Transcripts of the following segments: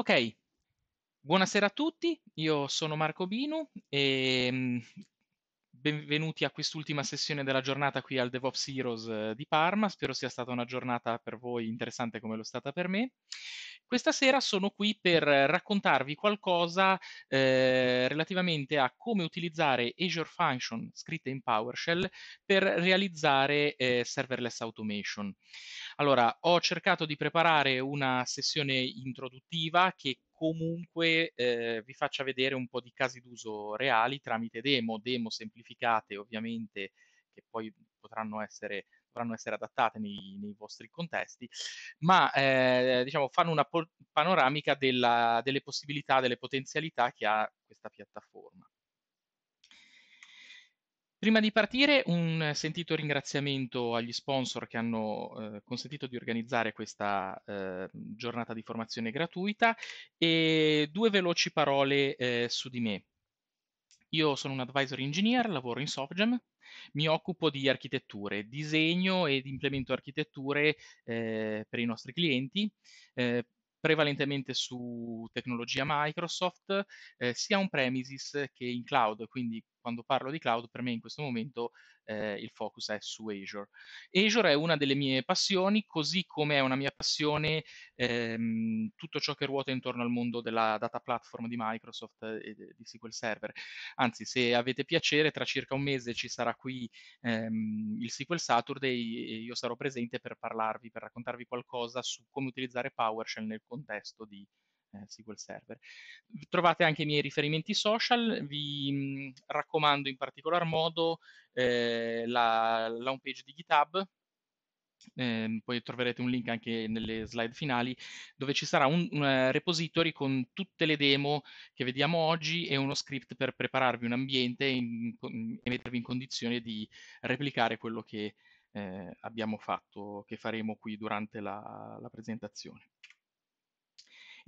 Ok, buonasera a tutti, io sono Marco Binu e mm, benvenuti a quest'ultima sessione della giornata qui al DevOps Heroes eh, di Parma, spero sia stata una giornata per voi interessante come lo è stata per me. Questa sera sono qui per raccontarvi qualcosa eh, relativamente a come utilizzare Azure Function scritte in PowerShell per realizzare eh, serverless automation. Allora, ho cercato di preparare una sessione introduttiva che comunque eh, vi faccia vedere un po' di casi d'uso reali tramite demo, demo semplificate ovviamente che poi potranno essere dovranno essere adattate nei, nei vostri contesti, ma eh, diciamo fanno una po- panoramica della, delle possibilità, delle potenzialità che ha questa piattaforma. Prima di partire, un sentito ringraziamento agli sponsor che hanno eh, consentito di organizzare questa eh, giornata di formazione gratuita e due veloci parole eh, su di me. Io sono un advisory engineer, lavoro in Softgem, mi occupo di architetture, disegno ed implemento architetture eh, per i nostri clienti, eh, prevalentemente su tecnologia Microsoft, eh, sia on-premises che in cloud, quindi quando parlo di cloud, per me in questo momento eh, il focus è su Azure. Azure è una delle mie passioni, così come è una mia passione ehm, tutto ciò che ruota intorno al mondo della data platform di Microsoft e di SQL Server. Anzi, se avete piacere, tra circa un mese ci sarà qui ehm, il SQL Saturday e io sarò presente per parlarvi, per raccontarvi qualcosa su come utilizzare PowerShell nel contesto di eh, SQL Server. Trovate anche i miei riferimenti social, vi mh, mm, raccomando in particolar modo eh, la, la home page di GitHub, eh, poi troverete un link anche nelle slide finali dove ci sarà un, un, eh, repository con tutte le demo che vediamo oggi e uno script per prepararvi un ambiente in, in, e mettervi in condizione di replicare quello che eh, abbiamo fatto, che faremo qui durante la, la presentazione.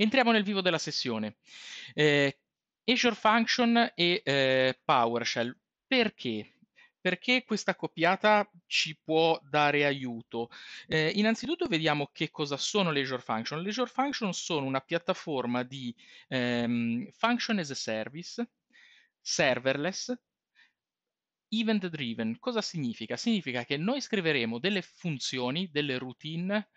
Entriamo nel vivo della sessione. Eh, Azure Function e eh, PowerShell. Perché? Perché questa copiata ci può dare aiuto? Eh, innanzitutto vediamo che cosa sono le Azure Function. Le Azure Function sono una piattaforma di ehm, Function as a Service, serverless, event driven. Cosa significa? Significa che noi scriveremo delle funzioni, delle routine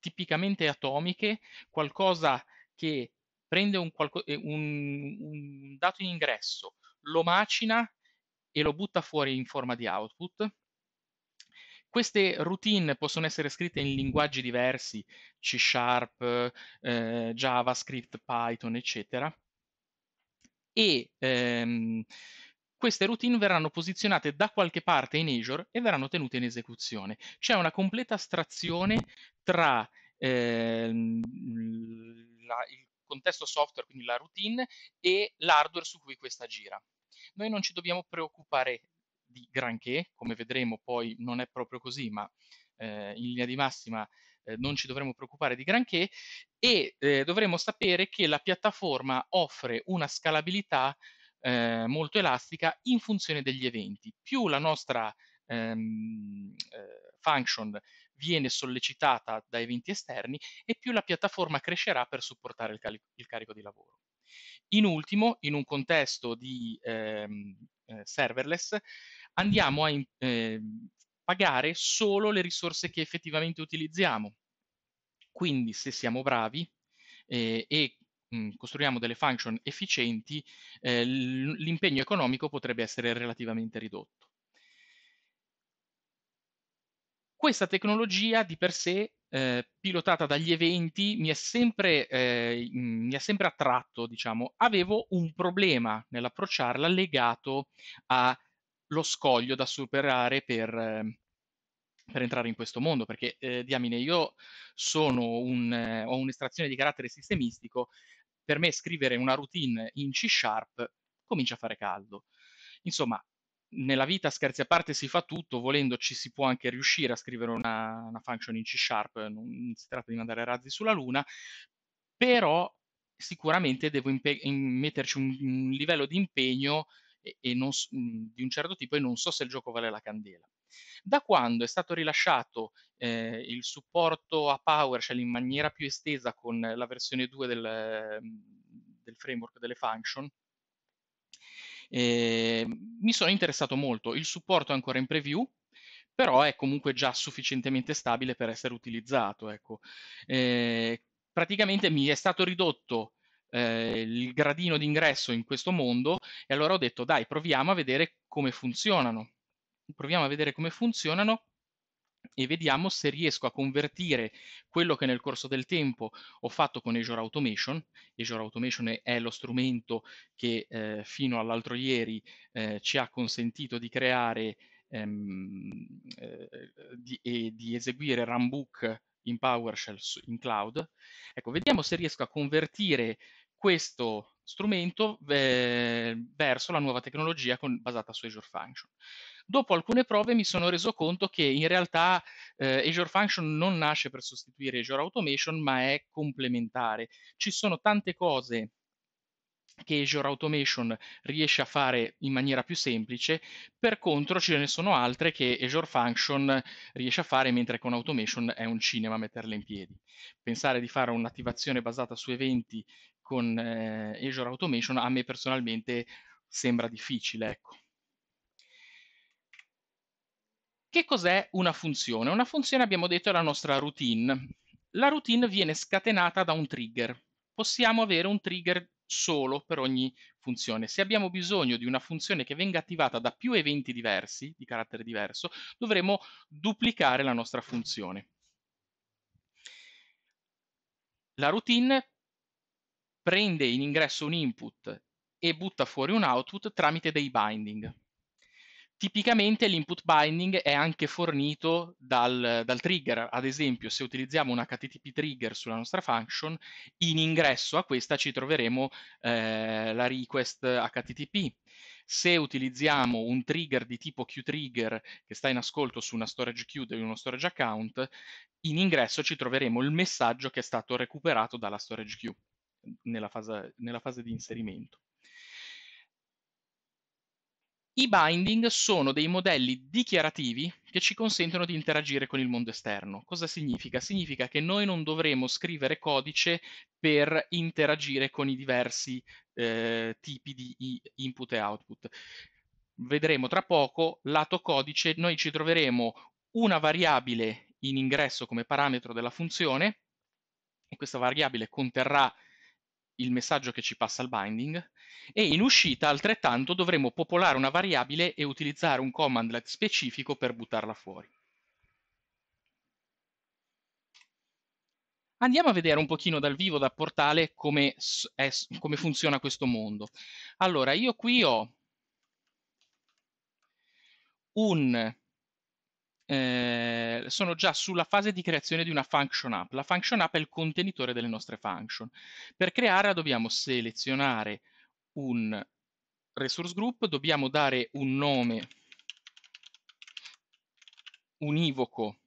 tipicamente atomiche, qualcosa che prende un, qualco, eh, un, un dato in ingresso, lo macina e lo butta fuori in forma di output. Queste routine possono essere scritte in linguaggi diversi, C Sharp, eh, JavaScript, Python, eccetera. E ehm, queste routine verranno posizionate da qualche parte in Azure e verranno tenute in esecuzione. C'è una completa astrazione tra ehm, la, il contesto software, quindi la routine, e l'hardware su cui questa gira. Noi non ci dobbiamo preoccupare di granché, come vedremo poi non è proprio così, ma eh, in linea di massima eh, non ci dovremo preoccupare di granché e eh, dovremo sapere che la piattaforma offre una scalabilità eh, molto elastica in funzione degli eventi. Più la nostra ehm, eh, function viene sollecitata da eventi esterni e più la piattaforma crescerà per supportare il, cali- il carico di lavoro. In ultimo, in un contesto di ehm, eh, serverless, andiamo a eh, pagare solo le risorse che effettivamente utilizziamo. Quindi se siamo bravi eh, e mm, costruiamo delle function efficienti, eh, l- l'impegno economico potrebbe essere relativamente ridotto. Questa tecnologia di per sé, eh, pilotata dagli eventi, mi ha sempre, eh, sempre attratto, diciamo. Avevo un problema nell'approcciarla legato allo scoglio da superare per... Ehm, per entrare in questo mondo, perché eh, diamine, io sono un, eh, ho un'estrazione di carattere sistemistico, per me scrivere una routine in C Sharp comincia a fare caldo. Insomma, nella vita, scherzi a parte, si fa tutto, volendo ci si può anche riuscire a scrivere una, una function in C Sharp, non si tratta di mandare razzi sulla Luna, però sicuramente devo impe- metterci un, un, livello di impegno e, e non, mm, di un certo tipo e non so se il gioco vale la candela. Da quando è stato rilasciato eh, il supporto a PowerShell cioè in maniera più estesa con la versione 2 del, mm, del framework delle function, eh, mi sono interessato molto, il supporto è ancora in preview, però è comunque già sufficientemente stabile per essere utilizzato. Ecco. Eh, praticamente mi è stato ridotto eh, il gradino d'ingresso in questo mondo e allora ho detto dai proviamo a vedere come funzionano. Proviamo a vedere come funzionano e vediamo se riesco a convertire quello che nel corso del tempo ho fatto con Azure Automation. Azure Automation è lo strumento che eh, fino all'altro ieri eh, ci ha consentito di creare ehm, eh, di, e di eseguire runbook in PowerShell in cloud. Ecco, vediamo se riesco a convertire questo strumento eh, verso la nuova tecnologia con, basata su Azure Function. Dopo alcune prove mi sono reso conto che in realtà eh, Azure Function non nasce per sostituire Azure Automation, ma è complementare. Ci sono tante cose che Azure Automation riesce a fare in maniera più semplice, per contro ce ne sono altre che Azure Function riesce a fare mentre con Automation è un cinema metterle in piedi. Pensare di fare un'attivazione basata su eventi con eh, Azure Automation a me personalmente sembra difficile, ecco. Che cos'è una funzione? Una funzione, abbiamo detto, è la nostra routine. La routine viene scatenata da un trigger. Possiamo avere un trigger solo per ogni funzione. Se abbiamo bisogno di una funzione che venga attivata da più eventi diversi, di carattere diverso, dovremo duplicare la nostra funzione. La routine prende in ingresso un input e butta fuori un output tramite dei binding. Tipicamente l'input binding è anche fornito dal, dal, trigger, ad esempio se utilizziamo un HTTP trigger sulla nostra function, in ingresso a questa ci troveremo eh, la request HTTP. Se utilizziamo un trigger di tipo Qtrigger che sta in ascolto su una storage queue di uno storage account, in ingresso ci troveremo il messaggio che è stato recuperato dalla storage queue nella fase, nella fase di inserimento. I binding sono dei modelli dichiarativi che ci consentono di interagire con il mondo esterno. Cosa significa? Significa che noi non dovremo scrivere codice per interagire con i diversi eh, tipi di input e output. Vedremo tra poco, lato codice, noi ci troveremo una variabile in ingresso come parametro della funzione e questa variabile conterrà il messaggio che ci passa il binding e in uscita altrettanto dovremo popolare una variabile e utilizzare un commandlet specifico per buttarla fuori. Andiamo a vedere un pochino dal vivo, dal portale, come, è, come funziona questo mondo. Allora, io qui ho un... Eh, sono già sulla fase di creazione di una function app. La function app è il contenitore delle nostre function. Per crearla dobbiamo selezionare un resource group, dobbiamo dare un nome univoco,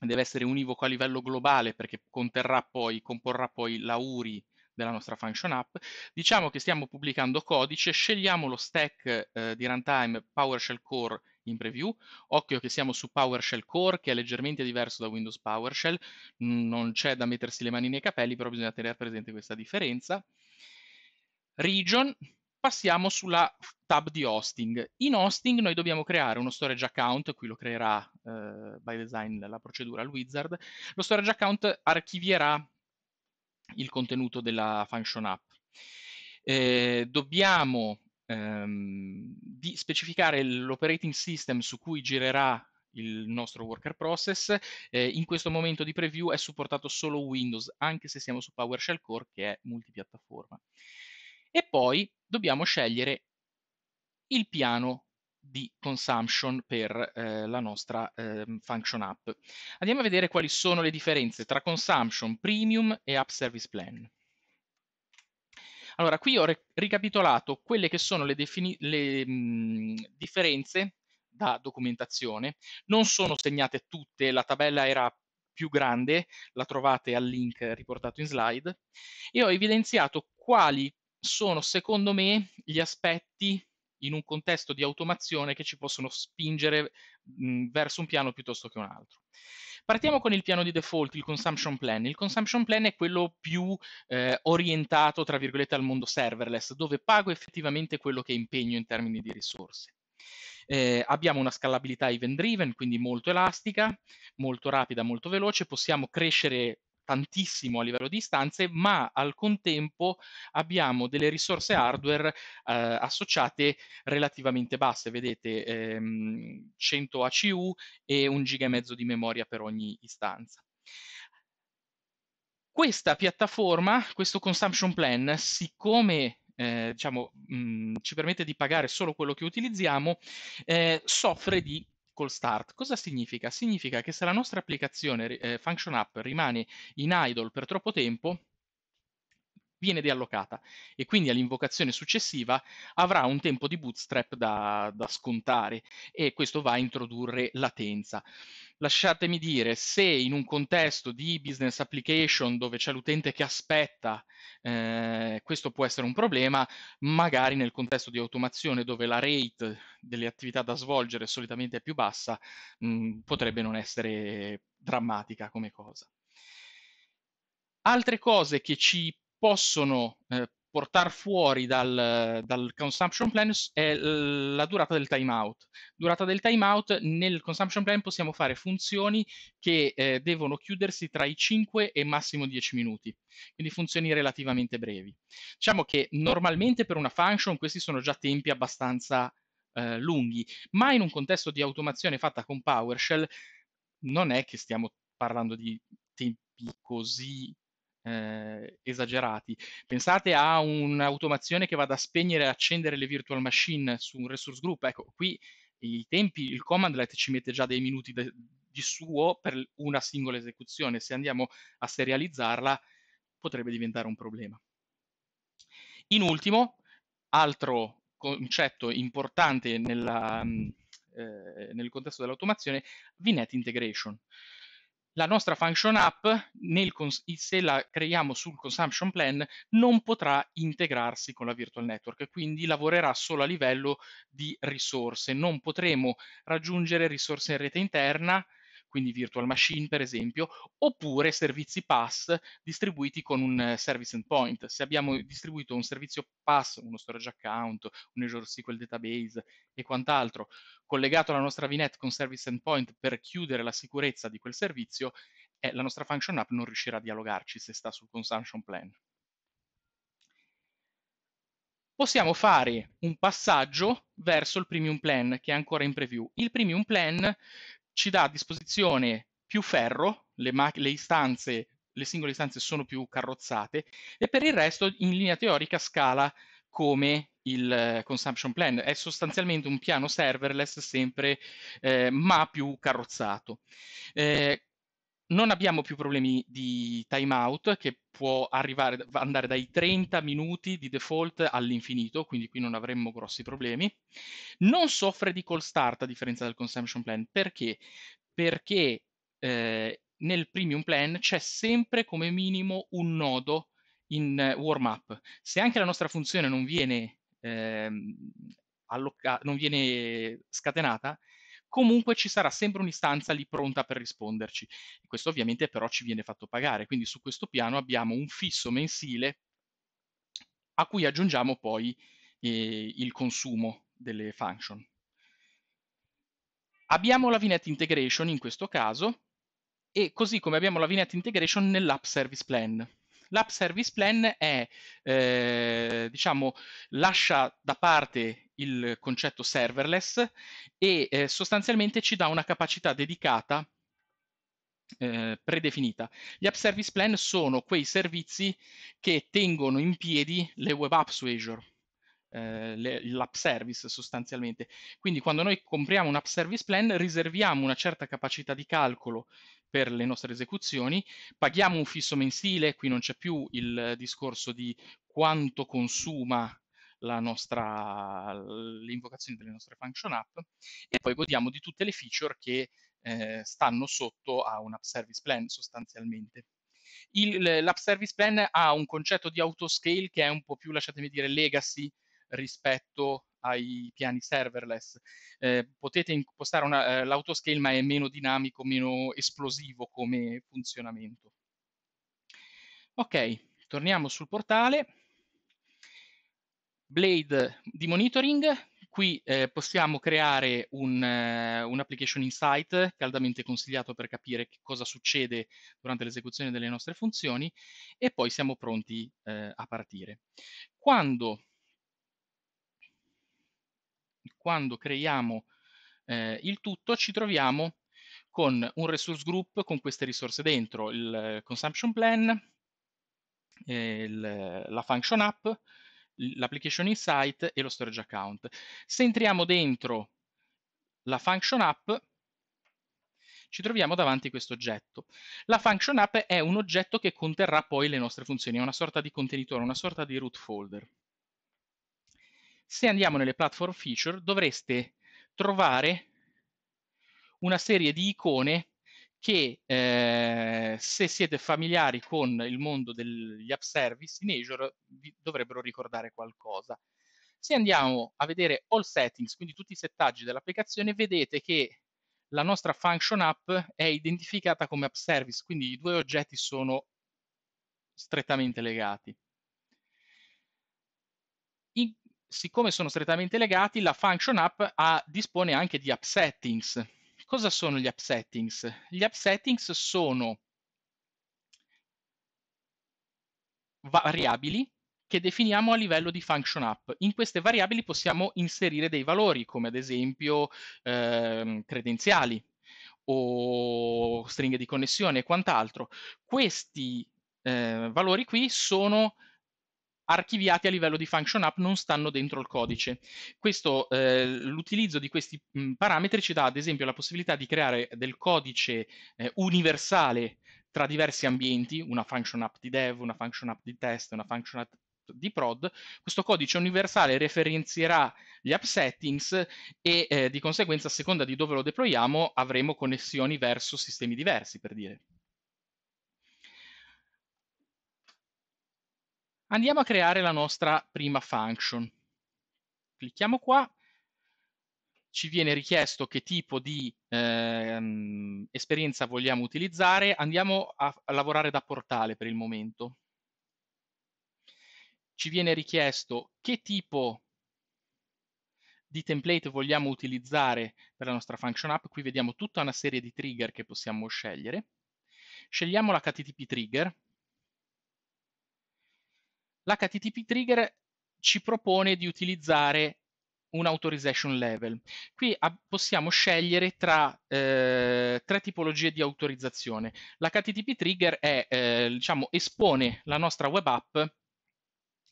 deve essere univoco a livello globale perché conterrà poi, comporrà poi la URI della nostra function app. Diciamo che stiamo pubblicando codice, scegliamo lo stack eh, di runtime PowerShell Core in preview. Occhio che siamo su PowerShell Core, che è leggermente diverso da Windows PowerShell, non c'è da mettersi le mani nei capelli, però bisogna tenere presente questa differenza region passiamo sulla tab di hosting. In hosting noi dobbiamo creare uno storage account, qui lo creerà eh, by design la procedura, il wizard. Lo storage account archivierà il contenuto della function app. Eh, dobbiamo ehm, specificare l'operating system su cui girerà il nostro worker process. Eh, in questo momento di preview è supportato solo Windows, anche se siamo su PowerShell Core che è multipiattaforma e poi dobbiamo scegliere il piano di consumption per eh, la nostra eh, function app. Andiamo a vedere quali sono le differenze tra consumption, premium e app service plan. Allora, qui ho ricapitolato quelle che sono le, le mh, mhmm, differenze da documentazione, non sono segnate tutte, la tabella era più grande, la trovate al link riportato in slide, e ho evidenziato quali sono secondo me gli aspetti in un contesto di automazione che ci possono spingere mh, verso un piano piuttosto che un altro. Partiamo con il piano di default, il consumption plan. Il consumption plan è quello più eh, orientato, tra virgolette, al mondo serverless, dove pago effettivamente quello che impegno in termini di risorse. Eh, abbiamo una scalabilità event driven, quindi molto elastica, molto rapida, molto veloce, possiamo crescere tantissimo a livello di istanze, ma al contempo abbiamo delle risorse hardware eh, associate relativamente basse, vedete ehm, 100 ACU e un giga e mezzo di memoria per ogni istanza. Questa piattaforma, questo consumption plan, siccome eh, diciamo, mh, mm, ci permette di pagare solo quello che utilizziamo, eh, soffre di call start, cosa significa? Significa che se la nostra applicazione eh, function app rimane in idle per troppo tempo, viene deallocata e quindi all'invocazione successiva avrà un tempo di bootstrap da, da scontare e questo va a introdurre latenza lasciatemi dire, se in un contesto di business application dove c'è l'utente che aspetta, eh, questo può essere un problema, magari nel contesto di automazione dove la rate delle attività da svolgere solitamente è più bassa, mh, mm, potrebbe non essere drammatica come cosa. Altre cose che ci possono eh, portare fuori dal, dal, consumption plan è la durata del timeout. Durata del timeout nel consumption plan possiamo fare funzioni che eh, devono chiudersi tra i 5 e massimo 10 minuti, quindi funzioni relativamente brevi. Diciamo che normalmente per una function questi sono già tempi abbastanza eh, lunghi, ma in un contesto di automazione fatta con PowerShell non è che stiamo parlando di tempi così eh, esagerati. Pensate a un'automazione che vada a spegnere e accendere le virtual machine su un resource group. Ecco, qui i tempi, il commandlet ci mette già dei minuti de- di suo per una singola esecuzione. Se andiamo a serializzarla, potrebbe diventare un problema. In ultimo, altro concetto importante nella, mm, eh, nel contesto dell'automazione, VNet Integration la nostra function app cons- se la creiamo sul consumption plan non potrà integrarsi con la virtual network, quindi lavorerà solo a livello di risorse, non potremo raggiungere risorse in rete interna, quindi virtual machine per esempio, oppure servizi pass distribuiti con un eh, service endpoint. Se abbiamo distribuito un servizio pass, uno storage account, un Azure SQL database e quant'altro, collegato alla nostra VNet con service endpoint per chiudere la sicurezza di quel servizio, eh, la nostra function app non riuscirà a dialogarci se sta sul consumption plan. Possiamo fare un passaggio verso il premium plan che è ancora in preview. Il premium plan ci dà a disposizione più ferro, le, le, istanze, le singole istanze sono più carrozzate e per il resto in linea teorica scala come il eh, consumption plan. È sostanzialmente un piano serverless sempre, eh, ma più carrozzato. Eh, non abbiamo più problemi di timeout che può arrivare, andare dai 30 minuti di default all'infinito, quindi qui non avremmo grossi problemi. Non soffre di call start a differenza del consumption plan, perché? Perché eh, nel premium plan c'è sempre come minimo un nodo in eh, warm up. Se anche la nostra funzione non viene, eh, alloca- non viene scatenata, comunque ci sarà sempre un'istanza lì pronta per risponderci. Questo ovviamente però ci viene fatto pagare, quindi su questo piano abbiamo un fisso mensile a cui aggiungiamo poi eh, il consumo delle function. Abbiamo la vignette integration in questo caso e così come abbiamo la vignette integration nell'app service plan. L'app service plan è, eh, diciamo, lascia da parte il concetto serverless e eh, sostanzialmente ci dà una capacità dedicata eh, predefinita. Gli App Service Plan sono quei servizi che tengono in piedi le web apps su Azure. Eh, le, l'app service sostanzialmente quindi quando noi compriamo un app service plan riserviamo una certa capacità di calcolo per le nostre esecuzioni, paghiamo un fisso mensile, qui non c'è più il discorso di quanto consuma nostra, l'invocazione delle nostre function app e poi godiamo di tutte le feature che eh, stanno sotto a un app service plan sostanzialmente. Il, l'app service plan ha un concetto di autoscale che è un po' più, lasciatemi dire, legacy rispetto ai piani serverless. Eh, potete impostare una, eh, l'autoscale ma è meno dinamico, meno esplosivo come funzionamento. Ok, torniamo sul portale. Blade di monitoring, qui eh, possiamo creare un, eh, un, application insight caldamente consigliato per capire cosa succede durante l'esecuzione delle nostre funzioni e poi siamo pronti eh, a partire. Quando, quando creiamo eh, il tutto ci troviamo con un resource group con queste risorse dentro, il consumption plan, eh, il, la function app, l'application insight e lo storage account. Se entriamo dentro la function app, ci troviamo davanti a questo oggetto. La function app è un oggetto che conterrà poi le nostre funzioni, è una sorta di contenitore, una sorta di root folder. Se andiamo nelle platform feature dovreste trovare una serie di icone che eh, se siete familiari con il mondo degli app service in Azure vi dovrebbero ricordare qualcosa. Se andiamo a vedere all settings, quindi tutti i settaggi dell'applicazione, vedete che la nostra function app è identificata come app service, quindi i due oggetti sono strettamente legati. In, siccome sono strettamente legati, la function app ha, dispone anche di app settings, Cosa sono gli app settings? Gli app settings sono variabili che definiamo a livello di function app. In queste variabili possiamo inserire dei valori, come ad esempio eh, credenziali o stringhe di connessione e quant'altro. Questi eh, valori qui sono archiviati a livello di function app, non stanno dentro il codice. Questo, eh, l'utilizzo di questi mh, mm, parametri ci dà ad esempio la possibilità di creare del codice eh, universale tra diversi ambienti, una function app di dev, una function app di test, una function app di prod, questo codice universale referenzierà gli app settings e eh, di conseguenza a seconda di dove lo deployiamo avremo connessioni verso sistemi diversi per dire. Andiamo a creare la nostra prima function. Clicchiamo qua, ci viene richiesto che tipo di eh, esperienza vogliamo utilizzare, andiamo a, lavorare da portale per il momento. Ci viene richiesto che tipo di template vogliamo utilizzare per la nostra function app, qui vediamo tutta una serie di trigger che possiamo scegliere. Scegliamo l'HTTP trigger, L'HTTP trigger ci propone di utilizzare un authorization level. Qui a- possiamo scegliere tra eh, tre tipologie di autorizzazione. L'HTTP trigger è, eh, diciamo, espone la nostra web app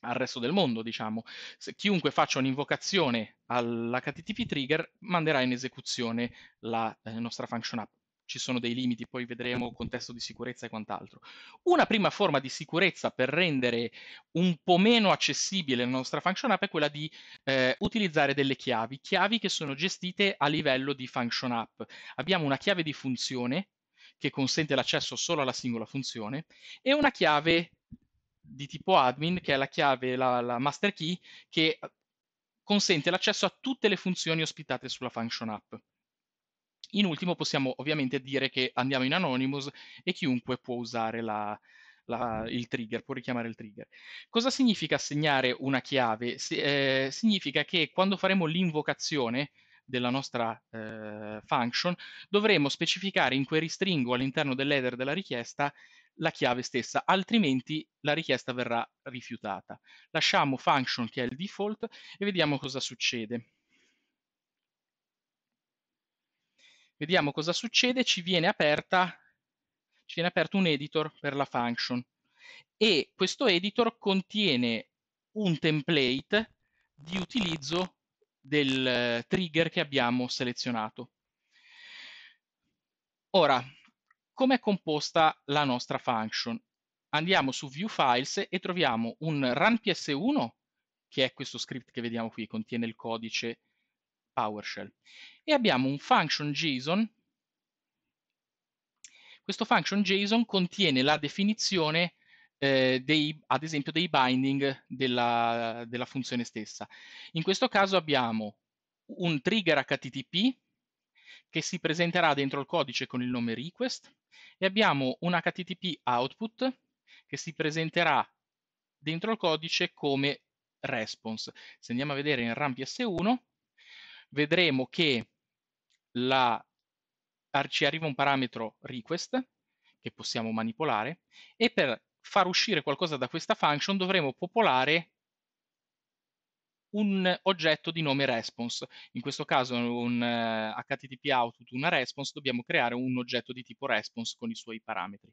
al resto del mondo, diciamo. Se chiunque faccia un'invocazione all'HTTP trigger manderà in esecuzione la eh, nostra function app ci sono dei limiti, poi vedremo contesto di sicurezza e quant'altro. Una prima forma di sicurezza per rendere un po' meno accessibile la nostra function app è quella di eh, utilizzare delle chiavi, chiavi che sono gestite a livello di function app. Abbiamo una chiave di funzione che consente l'accesso solo alla singola funzione e una chiave di tipo admin che è la chiave, la, la master key che eh, consente l'accesso a tutte le funzioni ospitate sulla function app. In ultimo possiamo ovviamente dire che andiamo in Anonymous e chiunque può usare la, la, il trigger, può richiamare il trigger. Cosa significa assegnare una chiave? Se, eh, significa che quando faremo l'invocazione della nostra eh, function dovremo specificare in query stringo all'interno dell'header della richiesta la chiave stessa, altrimenti la richiesta verrà rifiutata. Lasciamo function che è il default e vediamo cosa succede. Vediamo cosa succede, ci viene, aperta, ci viene aperto un editor per la function e questo editor contiene un template di utilizzo del eh, trigger che abbiamo selezionato. Ora, com'è composta la nostra function? Andiamo su View Files e troviamo un run ps1, che è questo script che vediamo qui, contiene il codice PowerShell, e abbiamo un function JSON. Questo function JSON contiene la definizione eh, dei, ad esempio dei binding della, della funzione stessa. In questo caso abbiamo un trigger HTTP che si presenterà dentro il codice con il nome request e abbiamo un HTTP output che si presenterà dentro il codice come response. Se andiamo a vedere in RAM PS1 vedremo che la, ci arriva un parametro request che possiamo manipolare e per far uscire qualcosa da questa function dovremo popolare un oggetto di nome response. In questo caso un uh, eh, HTTP output, una response, dobbiamo creare un oggetto di tipo response con i suoi parametri.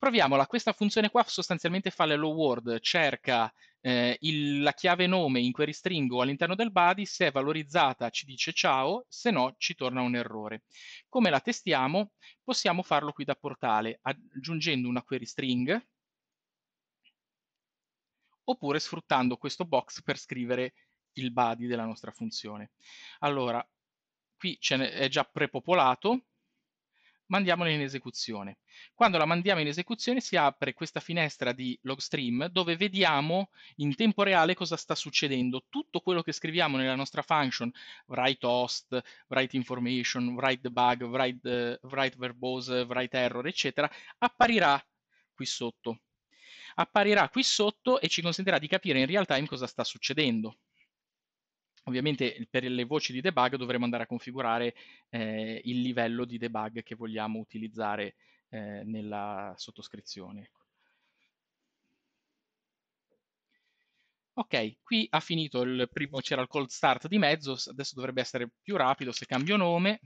Proviamola, questa funzione qua sostanzialmente fa l'hello world, cerca eh, il, la chiave nome in query string o all'interno del body, se è valorizzata ci dice ciao, se no ci torna un errore. Come la testiamo? Possiamo farlo qui da portale, aggiungendo una query string, oppure sfruttando questo box per scrivere il body della nostra funzione. Allora, qui è già prepopolato, mandiamola in esecuzione. Quando la mandiamo in esecuzione si apre questa finestra di logstream dove vediamo in tempo reale cosa sta succedendo. Tutto quello che scriviamo nella nostra function, write host, write information, write debug, write, uh, write verbose, write error, eccetera, apparirà qui sotto. Apparirà qui sotto e ci consentirà di capire in real time cosa sta succedendo. Ovviamente per le voci di debug dovremo andare a configurare eh, il livello di debug che vogliamo utilizzare eh, nella sottoscrizione. Ecco. Ok, qui ha finito il primo, c'era il cold start di mezzo, adesso dovrebbe essere più rapido se cambio nome.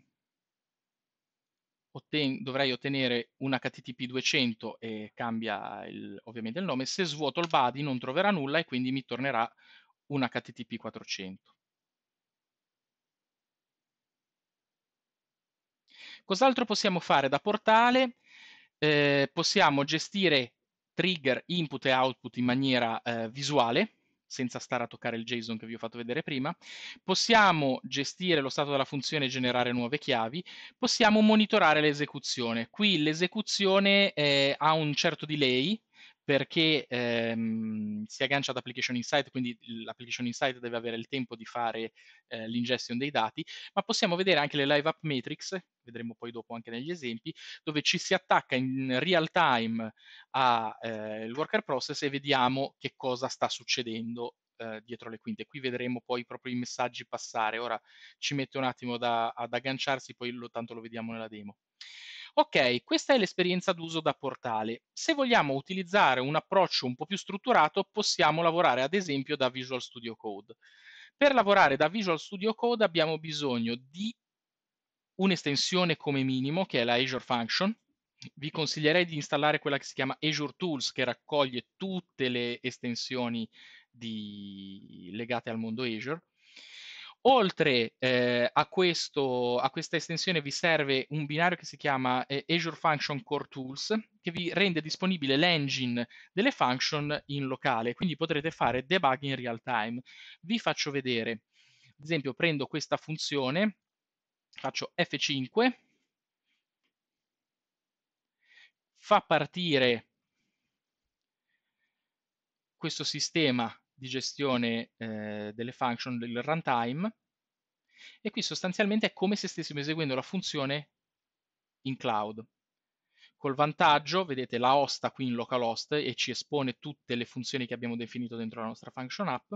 Otten dovrei ottenere un HTTP 200 e cambia il, ovviamente il nome. Se svuoto il body non troverà nulla e quindi mi tornerà un HTTP 400. Cos'altro possiamo fare da portale? Eh, possiamo gestire trigger input e output in maniera eh, visuale, senza stare a toccare il JSON che vi ho fatto vedere prima. Possiamo gestire lo stato della funzione e generare nuove chiavi. Possiamo monitorare l'esecuzione. Qui l'esecuzione eh, ha un certo delay, perché ehm, si aggancia ad Application Insight, quindi l'Application Insight deve avere il tempo di fare eh, l'ingestion dei dati, ma possiamo vedere anche le Live App Metrics, vedremo poi dopo anche negli esempi, dove ci si attacca in real time al eh, worker process e vediamo che cosa sta succedendo eh, dietro le quinte. Qui vedremo poi proprio i messaggi passare, ora ci mette un attimo da, ad agganciarsi, poi lo, tanto lo vediamo nella demo. Ok, questa è l'esperienza d'uso da portale. Se vogliamo utilizzare un approccio un po' più strutturato, possiamo lavorare ad esempio da Visual Studio Code. Per lavorare da Visual Studio Code abbiamo bisogno di un'estensione come minimo, che è la Azure Function, vi consiglierei di installare quella che si chiama Azure Tools, che raccoglie tutte le estensioni di... legate al mondo Azure. Oltre eh, a, questo, a, questa estensione vi serve un binario che si chiama eh, Azure Function Core Tools che vi rende disponibile l'engine delle function in locale, quindi potrete fare debug in real time. Vi faccio vedere, ad esempio prendo questa funzione, faccio F5, fa partire questo sistema di gestione eh, delle function del runtime e qui sostanzialmente è come se stessimo eseguendo la funzione in cloud. Col vantaggio, vedete, la hosta qui in localhost e ci espone tutte le funzioni che abbiamo definito dentro la nostra function app,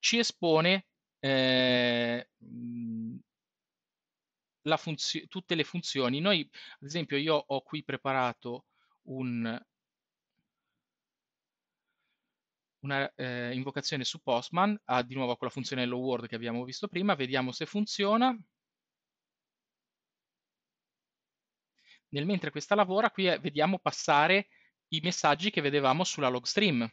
ci espone eh, tutte le funzioni. Noi, ad esempio, io ho qui preparato un una eh, invocazione su Postman, ha di nuovo quella funzione hello world che abbiamo visto prima, vediamo se funziona. Nel mentre questa lavora, qui eh, vediamo passare i messaggi che vedevamo sulla log stream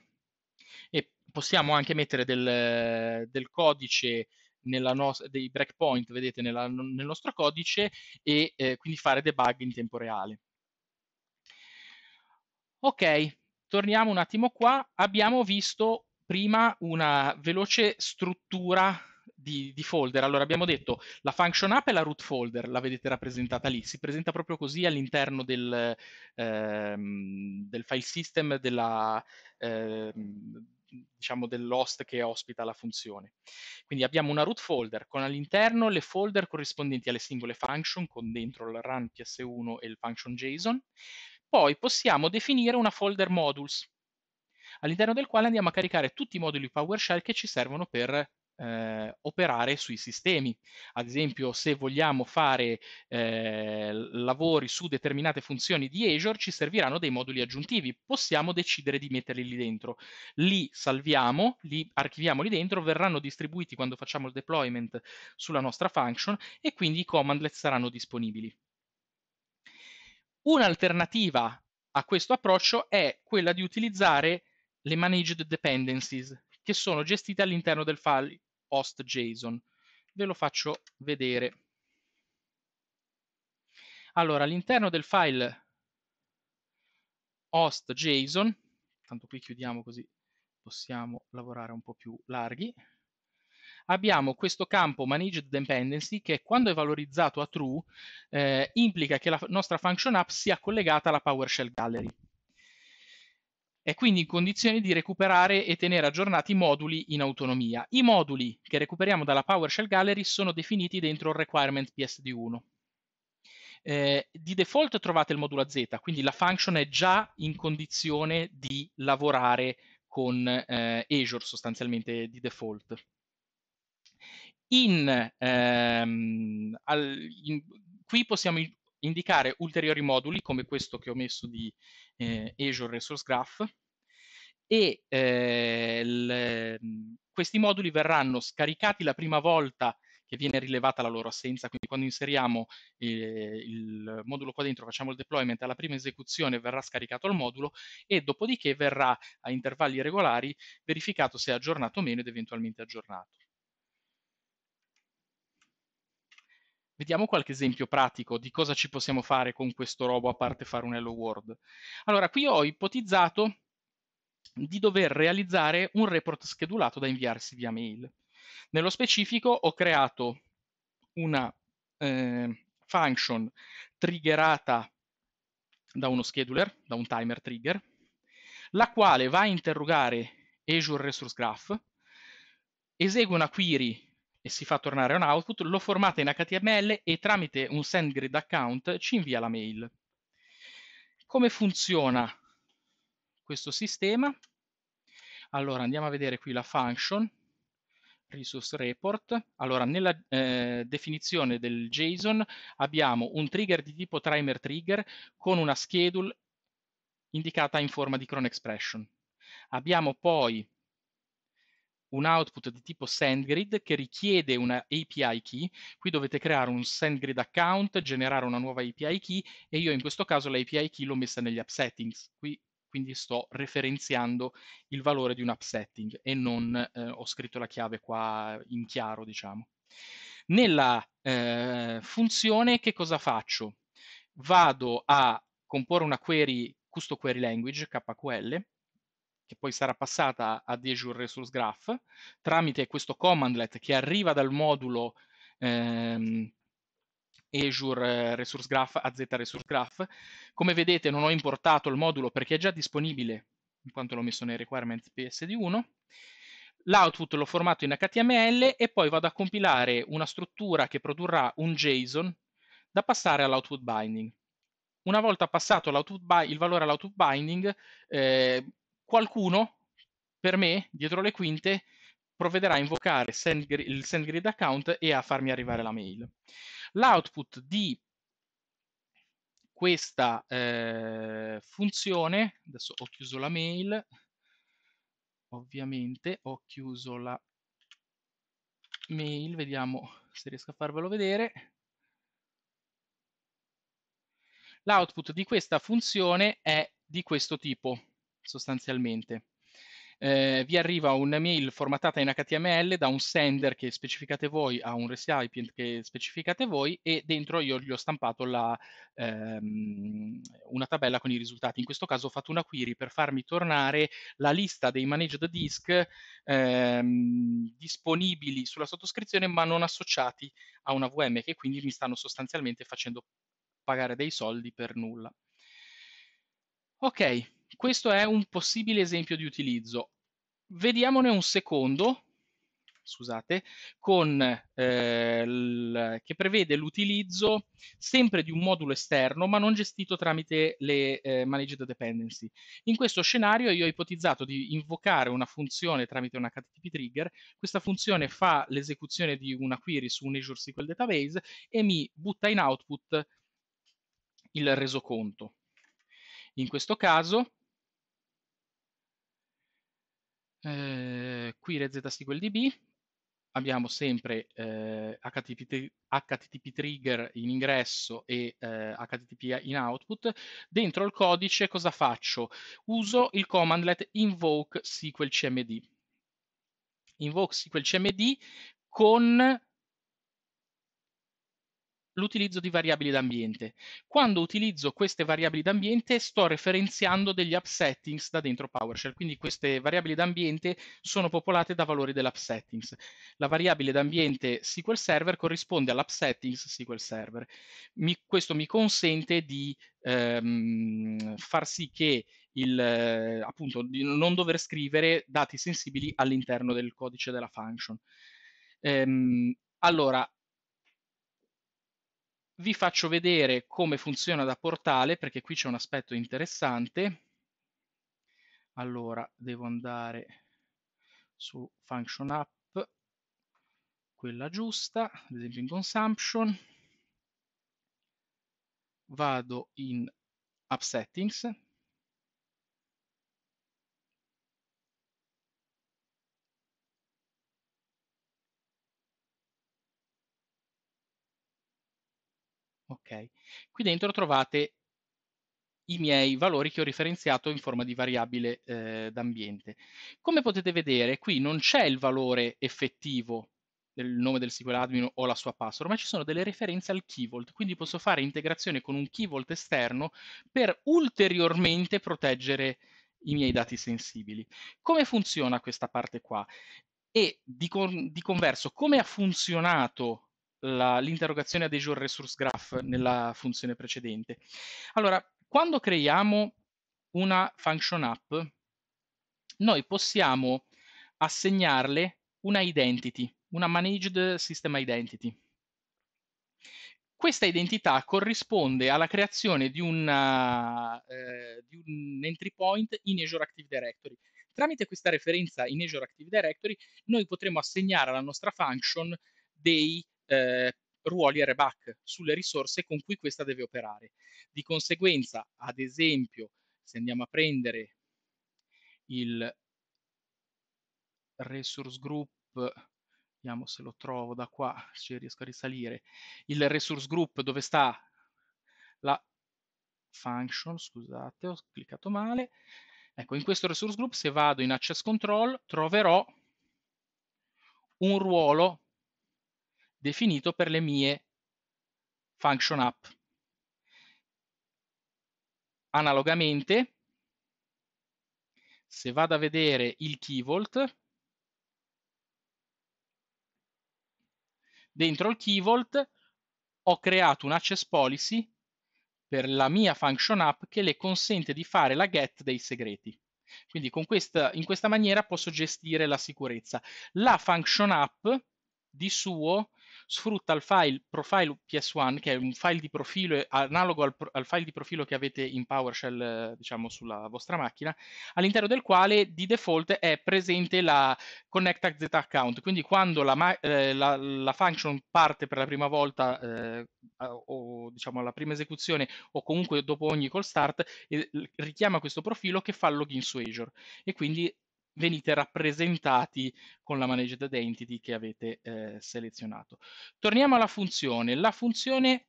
e possiamo anche mettere del, del codice no dei breakpoint, vedete, nella, nel nostro codice e eh, quindi fare debug in tempo reale. Ok, torniamo un attimo qua, abbiamo visto prima una veloce struttura di, di, folder. Allora abbiamo detto la function app è la root folder, la vedete rappresentata lì, si presenta proprio così all'interno del, ehm, del file system della, ehm, diciamo dell'host che ospita la funzione. Quindi abbiamo una root folder con all'interno le folder corrispondenti alle singole function con dentro il run ps1 e il function JSON. Poi possiamo definire una folder modules, all'interno del quale andiamo a caricare tutti i moduli PowerShell che ci servono per eh, operare sui sistemi. Ad esempio, se vogliamo fare eh, lavori su determinate funzioni di Azure, ci serviranno dei moduli aggiuntivi. Possiamo decidere di metterli lì dentro. Li salviamo, li archiviamo lì dentro, verranno distribuiti quando facciamo il deployment sulla nostra function e quindi i commandlet saranno disponibili. Un'alternativa a questo approccio è quella di utilizzare le managed dependencies che sono gestite all'interno del file host JSON. Ve lo faccio vedere. Allora, all'interno del file host JSON, tanto qui chiudiamo così possiamo lavorare un po' più larghi, abbiamo questo campo managed dependency che quando è valorizzato a true eh, implica che la nostra function app sia collegata alla PowerShell Gallery. È quindi in condizione di recuperare e tenere aggiornati i moduli in autonomia. I moduli che recuperiamo dalla PowerShell Gallery sono definiti dentro il requirement PSD1. Eh, di default trovate il modulo AZ, quindi la function è già in condizione di lavorare con eh, Azure sostanzialmente di default. In, ehm, al, in, qui possiamo indicare ulteriori moduli come questo che ho messo di eh, Azure Resource Graph e eh, le, questi moduli verranno scaricati la prima volta che viene rilevata la loro assenza, quindi quando inseriamo eh, il modulo qua dentro, facciamo il deployment, alla prima esecuzione verrà scaricato il modulo e dopodiché verrà a intervalli regolari verificato se è aggiornato o meno ed eventualmente aggiornato. Vediamo qualche esempio pratico di cosa ci possiamo fare con questo robo a parte fare un hello world. Allora, qui ho ipotizzato di dover realizzare un report schedulato da inviarsi via mail. Nello specifico ho creato una eh, function triggerata da uno scheduler, da un timer trigger, la quale va a interrogare Azure Resource Graph, esegue una query e si fa tornare un output, lo formata in HTML e tramite un SendGrid account ci invia la mail. Come funziona questo sistema? Allora andiamo a vedere qui la function resource report. Allora, nella eh, definizione del JSON abbiamo un trigger di tipo timer trigger con una schedule indicata in forma di cron expression. Abbiamo poi un output di tipo SendGrid che richiede una API key. Qui dovete creare un SendGrid account, generare una nuova API key e io in questo caso l'API key l'ho messa negli app settings. Qui quindi sto referenziando il valore di un app setting e non eh, ho scritto la chiave qua in chiaro, diciamo. Nella eh, funzione che cosa faccio? Vado a comporre una query, custom query language, KQL, che poi sarà passata ad Azure Resource Graph tramite questo commandlet che arriva dal modulo ehm, Azure eh, Resource Graph, AZ Resource Graph. Come vedete non ho importato il modulo perché è già disponibile in quanto l'ho messo nei requirements PSD1. L'output l'ho formato in HTML e poi vado a compilare una struttura che produrrà un JSON da passare all'output binding. Una volta passato il valore all'output binding, eh, qualcuno, per me, dietro le quinte, provvederà a invocare send, il SendGrid account e a farmi arrivare la mail. L'output di questa eh, funzione, adesso ho chiuso la mail, ovviamente ho chiuso la mail, vediamo se riesco a farvelo vedere. L'output di questa funzione è di questo tipo sostanzialmente. Eh, vi arriva un'email formattata in HTML da un sender che specificate voi a un recipient che specificate voi e dentro io gli ho stampato la, ehm, una tabella con i risultati. In questo caso ho fatto una query per farmi tornare la lista dei managed disk ehm, disponibili sulla sottoscrizione ma non associati a una VM che quindi mi stanno sostanzialmente facendo pagare dei soldi per nulla. Ok, questo è un possibile esempio di utilizzo. Vediamone un secondo, scusate, con, eh, che prevede l'utilizzo sempre di un modulo esterno, ma non gestito tramite le eh, managed dependency. In questo scenario io ho ipotizzato di invocare una funzione tramite una HTTP trigger, questa funzione fa l'esecuzione di una query su un Azure SQL database e mi butta in output il resoconto. In questo caso eh, qui RedZ abbiamo sempre eh, HTTP, HTTP, trigger in ingresso e eh, HTTP in output. Dentro il codice cosa faccio? Uso il commandlet invoke SQL CMD. Invoke SQL CMD con l'utilizzo di variabili d'ambiente. Quando utilizzo queste variabili d'ambiente sto referenziando degli upsettings da dentro PowerShell, quindi queste variabili d'ambiente sono popolate da valori dell'upsettings. La variabile d'ambiente SQL Server corrisponde all'upsettings SQL Server. Mi, questo mi consente di ehm, far sì che il, eh, appunto, di non dover scrivere dati sensibili all'interno del codice della function. Ehm, allora, vi faccio vedere come funziona da portale perché qui c'è un aspetto interessante. Allora, devo andare su Function App, quella giusta, ad esempio in Consumption. Vado in App Settings, Okay? Qui dentro trovate i miei valori che ho referenziato in forma di variabile eh, d'ambiente. Come potete vedere, qui non c'è il valore effettivo del nome del SQL admin o la sua password, ma ci sono delle referenze al key vault, quindi posso fare integrazione con un key vault esterno per ulteriormente proteggere i miei dati sensibili. Come funziona questa parte qua? E di, con di converso, come ha funzionato la, l'interrogazione ad Azure Resource Graph nella funzione precedente. Allora, quando creiamo una function app, noi possiamo assegnarle una identity, una managed system identity. Questa identità corrisponde alla creazione di, una, eh, di, un entry point in Azure Active Directory. Tramite questa referenza in Azure Active Directory noi potremo assegnare alla nostra function dei eh, ruoli e sulle risorse con cui questa deve operare. Di conseguenza, ad esempio, se andiamo a prendere il resource group, vediamo se lo trovo da qua, se riesco a risalire, il resource group dove sta la function, scusate, ho cliccato male. Ecco, in questo resource group se vado in access control troverò un ruolo definito per le mie function app. Analogamente, se vado a vedere il key vault, dentro il key vault ho creato un access policy per la mia function app che le consente di fare la get dei segreti. Quindi questa, in questa maniera posso gestire la sicurezza. La function app di suo sfrutta il file profile ps1 che è un file di profilo analogo al, al file di profilo che avete in PowerShell diciamo sulla vostra macchina all'interno del quale di default è presente la connect z account quindi quando la, eh, la, la function parte per la prima volta eh, o diciamo alla prima esecuzione o comunque dopo ogni call start richiama questo profilo che fa il login su Azure e quindi venite rappresentati con la managed identity che avete eh, selezionato. Torniamo alla funzione. La funzione,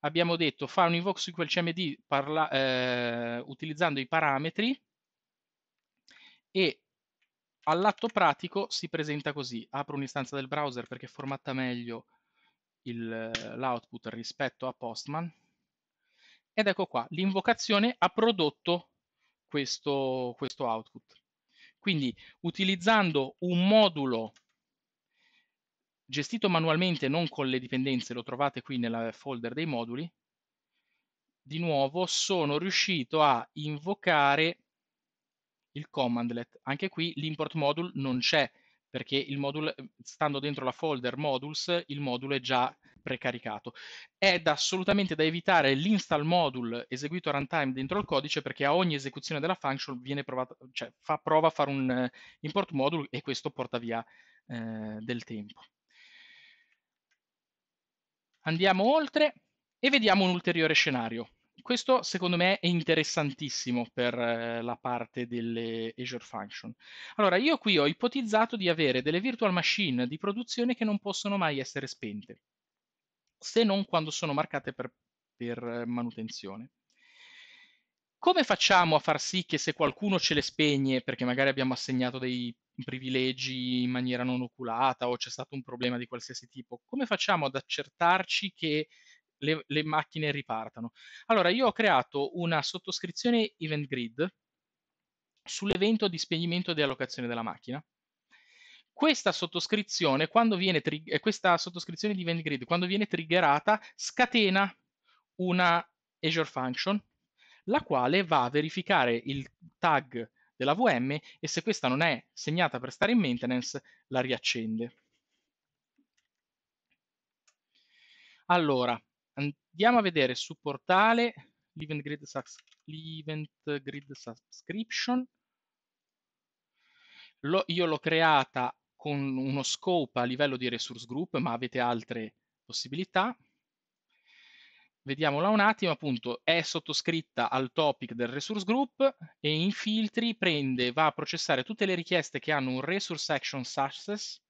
abbiamo detto, fa un invoke SQL CMD parla, eh, utilizzando i parametri e all'atto pratico si presenta così. Apro un'istanza del browser perché formatta meglio l'output rispetto a Postman. Ed ecco qua, l'invocazione ha prodotto questo, questo output. Quindi utilizzando un modulo gestito manualmente, non con le dipendenze, lo trovate qui nella folder dei moduli, di nuovo sono riuscito a invocare il commandlet. Anche qui l'import module non c'è perché il module, ehm, stando dentro la folder modules, il modulo è già precaricato. È da, assolutamente da evitare l'install module eseguito a runtime dentro il codice perché a ogni esecuzione della function viene provata, cioè fa prova a fare un eh, import module e questo porta via eh, del tempo. Andiamo oltre e vediamo un ulteriore scenario questo secondo me è interessantissimo per eh, la parte delle Azure Function. Allora, io qui ho ipotizzato di avere delle virtual machine di produzione che non possono mai essere spente, se non quando sono marcate per, per eh, manutenzione. Come facciamo a far sì che se qualcuno ce le spegne, perché magari abbiamo assegnato dei privilegi in maniera non oculata o c'è stato un problema di qualsiasi tipo, come facciamo ad accertarci che le, le macchine ripartano. Allora, io ho creato una sottoscrizione Event Grid sull'evento di spegnimento e di allocazione della macchina. Questa sottoscrizione, quando viene, trig- eh, questa sottoscrizione di Event Grid, quando viene triggerata, scatena una Azure Function, la quale va a verificare il tag della VM e se questa non è segnata per stare in maintenance, la riaccende. Allora, Andiamo a vedere su portale l'event grid, l'event grid subscription. Lo, io l'ho creata con uno scope a livello di resource group, ma avete altre possibilità. Vediamola un attimo, appunto, è sottoscritta al topic del resource group e in filtri prende, va a processare tutte le richieste che hanno un resource action success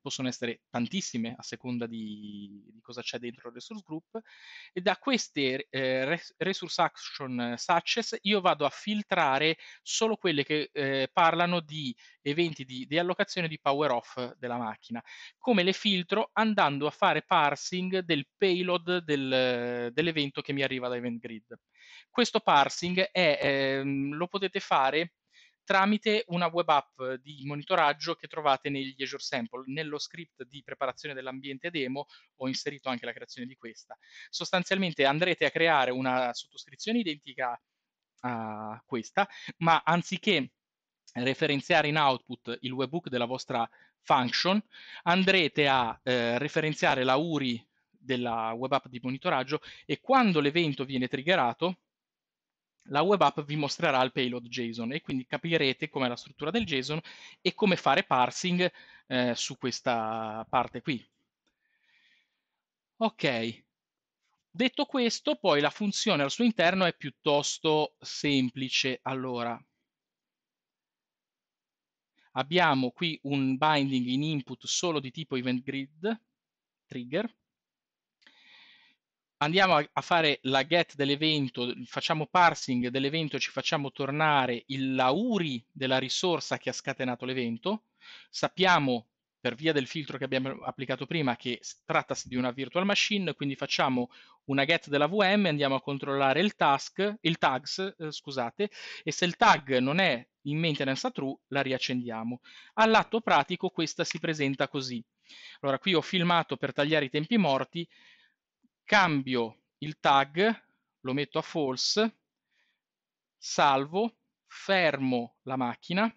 possono essere tantissime a seconda di, di cosa c'è dentro il resource group, e da queste eh, resource action eh, success io vado a filtrare solo quelle che eh, parlano di eventi di, di allocazione di power off della macchina, come le filtro andando a fare parsing del payload del, dell'evento che mi arriva da Event Grid. Questo parsing è, ehm, lo potete fare tramite una web app di monitoraggio che trovate negli Azure Sample. Nello script di preparazione dell'ambiente demo ho inserito anche la creazione di questa. Sostanzialmente andrete a creare una sottoscrizione identica a questa, ma anziché referenziare in output il webhook della vostra function, andrete a eh, referenziare la URI della web app di monitoraggio e quando l'evento viene triggerato, la web app vi mostrerà il payload JSON e quindi capirete com'è la struttura del JSON e come fare parsing eh, su questa parte qui. Ok, detto questo, poi la funzione al suo interno è piuttosto semplice. Allora, abbiamo qui un binding in input solo di tipo event grid trigger andiamo a, fare la get dell'evento, facciamo parsing dell'evento, e ci facciamo tornare il, la URI della risorsa che ha scatenato l'evento, sappiamo per via del filtro che abbiamo applicato prima che trattasi di una virtual machine, quindi facciamo una get della VM, andiamo a controllare il task, il tags, eh, scusate, e se il tag non è in maintenance a true la riaccendiamo. All'atto pratico questa si presenta così. Allora qui ho filmato per tagliare i tempi morti, cambio il tag, lo metto a false, salvo, fermo la macchina,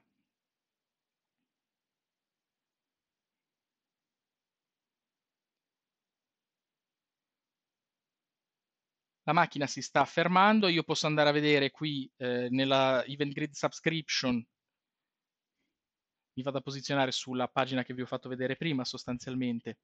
la macchina si sta fermando, io posso andare a vedere qui eh, nella Event Grid Subscription, mi vado a posizionare sulla pagina che vi ho fatto vedere prima sostanzialmente,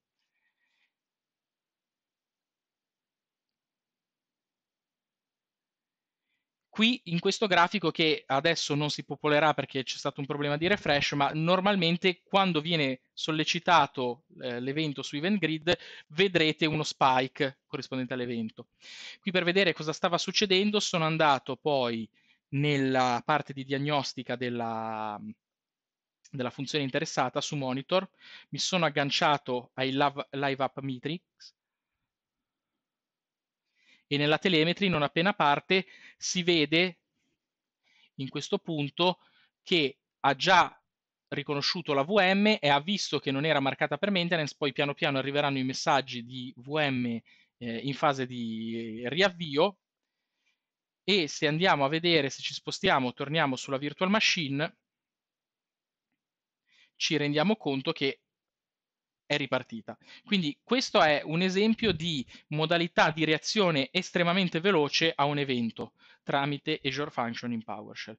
qui in questo grafico che adesso non si popolerà perché c'è stato un problema di refresh, ma normalmente quando viene sollecitato eh, l'evento su Event Grid vedrete uno spike corrispondente all'evento. Qui per vedere cosa stava succedendo sono andato poi nella parte di diagnostica della, della funzione interessata su monitor, mi sono agganciato ai live, live app metrics e nella telemetry non appena parte si vede in questo punto che ha già riconosciuto la VM e ha visto che non era marcata per maintenance, poi piano piano arriveranno i messaggi di VM eh, in fase di eh, riavvio e se andiamo a vedere, se ci spostiamo, torniamo sulla virtual machine, ci rendiamo conto che è ripartita. Quindi questo è un esempio di modalità di reazione estremamente veloce a un evento tramite Azure Function in PowerShell.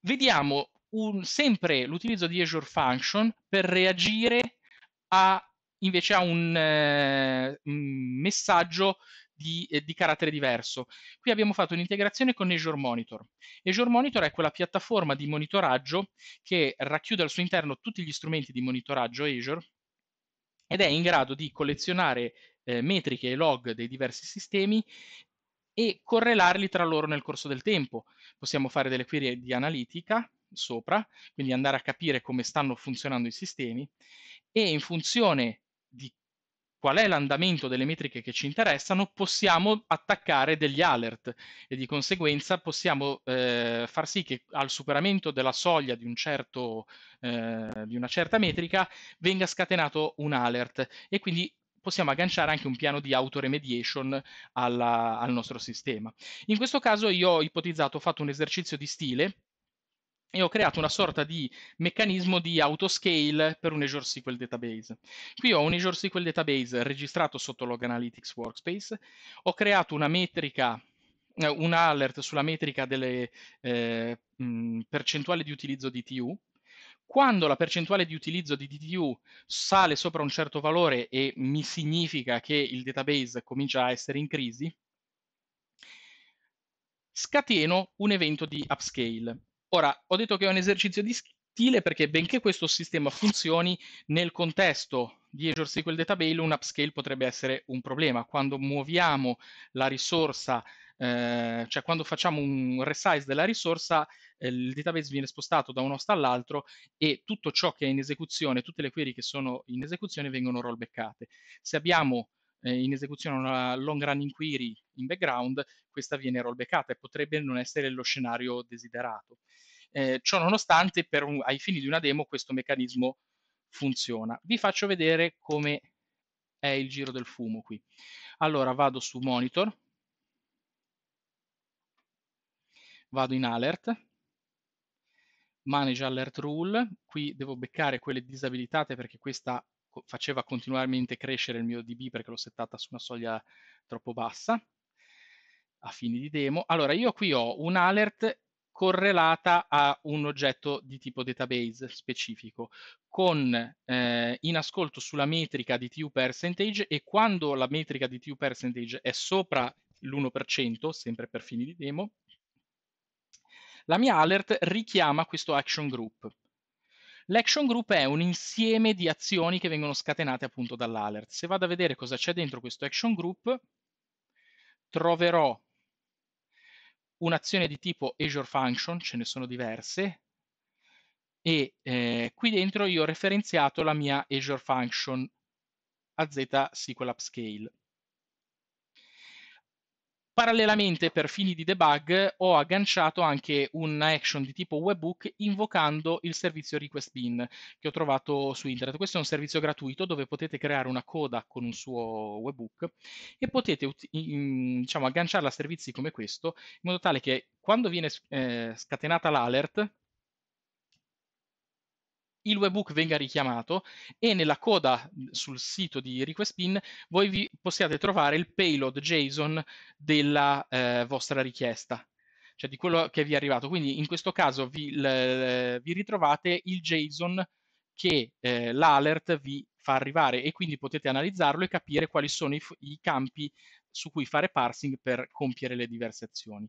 Vediamo un, sempre l'utilizzo di Azure Function per reagire a, invece a un eh, messaggio di, eh, di, carattere diverso. Qui abbiamo fatto un'integrazione con Azure Monitor. Azure Monitor è quella piattaforma di monitoraggio che racchiude al suo interno tutti gli strumenti di monitoraggio Azure ed è in grado di collezionare eh, metriche e log dei diversi sistemi e correlarli tra loro nel corso del tempo. Possiamo fare delle query di analitica sopra, quindi andare a capire come stanno funzionando i sistemi e in funzione qual è l'andamento delle metriche che ci interessano, possiamo attaccare degli alert e di conseguenza possiamo eh, far sì che al superamento della soglia di, un certo, eh, di una certa metrica venga scatenato un alert e quindi possiamo agganciare anche un piano di autoremediation alla, al nostro sistema. In questo caso io ho ipotizzato, ho fatto un esercizio di stile e ho creato una sorta di meccanismo di autoscale per un Azure SQL Database. Qui ho un Azure SQL Database registrato sotto Log Analytics Workspace, ho creato una metrica, eh, un alert sulla metrica delle eh, mm, percentuali di utilizzo di TU, quando la percentuale di utilizzo di DTU sale sopra un certo valore e mi significa che il database comincia a essere in crisi, scateno un evento di upscale. Ora, ho detto che è un esercizio di stile perché benché questo sistema funzioni nel contesto di Azure SQL Database, un upscale potrebbe essere un problema. Quando muoviamo la risorsa, eh, cioè quando facciamo un resize della risorsa, eh, il database viene spostato da un host all'altro e tutto ciò che è in esecuzione, tutte le query che sono in esecuzione vengono rollbackate. Se abbiamo eh, in esecuzione una long running query in background, questa viene rollbackata e potrebbe non essere lo scenario desiderato. Eh, ciò nonostante, per un, ai fini di una demo, questo meccanismo funziona. Vi faccio vedere come è il giro del fumo qui. Allora, vado su monitor, vado in alert, manage alert rule, qui devo beccare quelle disabilitate perché questa faceva continuamente crescere il mio DB perché l'ho settata su una soglia troppo bassa a fini di demo. Allora, io qui ho un alert correlata a un oggetto di tipo database specifico, con eh, in ascolto sulla metrica di TU percentage e quando la metrica di TU percentage è sopra l'1%, sempre per fini di demo, la mia alert richiama questo action group. L'action group è un insieme di azioni che vengono scatenate appunto dall'alert. Se vado a vedere cosa c'è dentro questo action group, troverò un'azione di tipo Azure Function, ce ne sono diverse, e eh, qui dentro io ho referenziato la mia Azure Function AZ SQL Upscale. Parallelamente, per fini di debug, ho agganciato anche una action di tipo webhook invocando il servizio request bin che ho trovato su internet. Questo è un servizio gratuito dove potete creare una coda con un suo webhook e potete diciamo, agganciarla a servizi come questo in modo tale che quando viene eh, scatenata l'alert il webhook venga richiamato e nella coda sul sito di RequestPin voi vi possiate trovare il payload JSON della eh, vostra richiesta, cioè di quello che vi è arrivato. Quindi in questo caso vi, le, vi ritrovate il JSON che eh, l'alert vi fa arrivare e quindi potete analizzarlo e capire quali sono i, i campi su cui fare parsing per compiere le diverse azioni.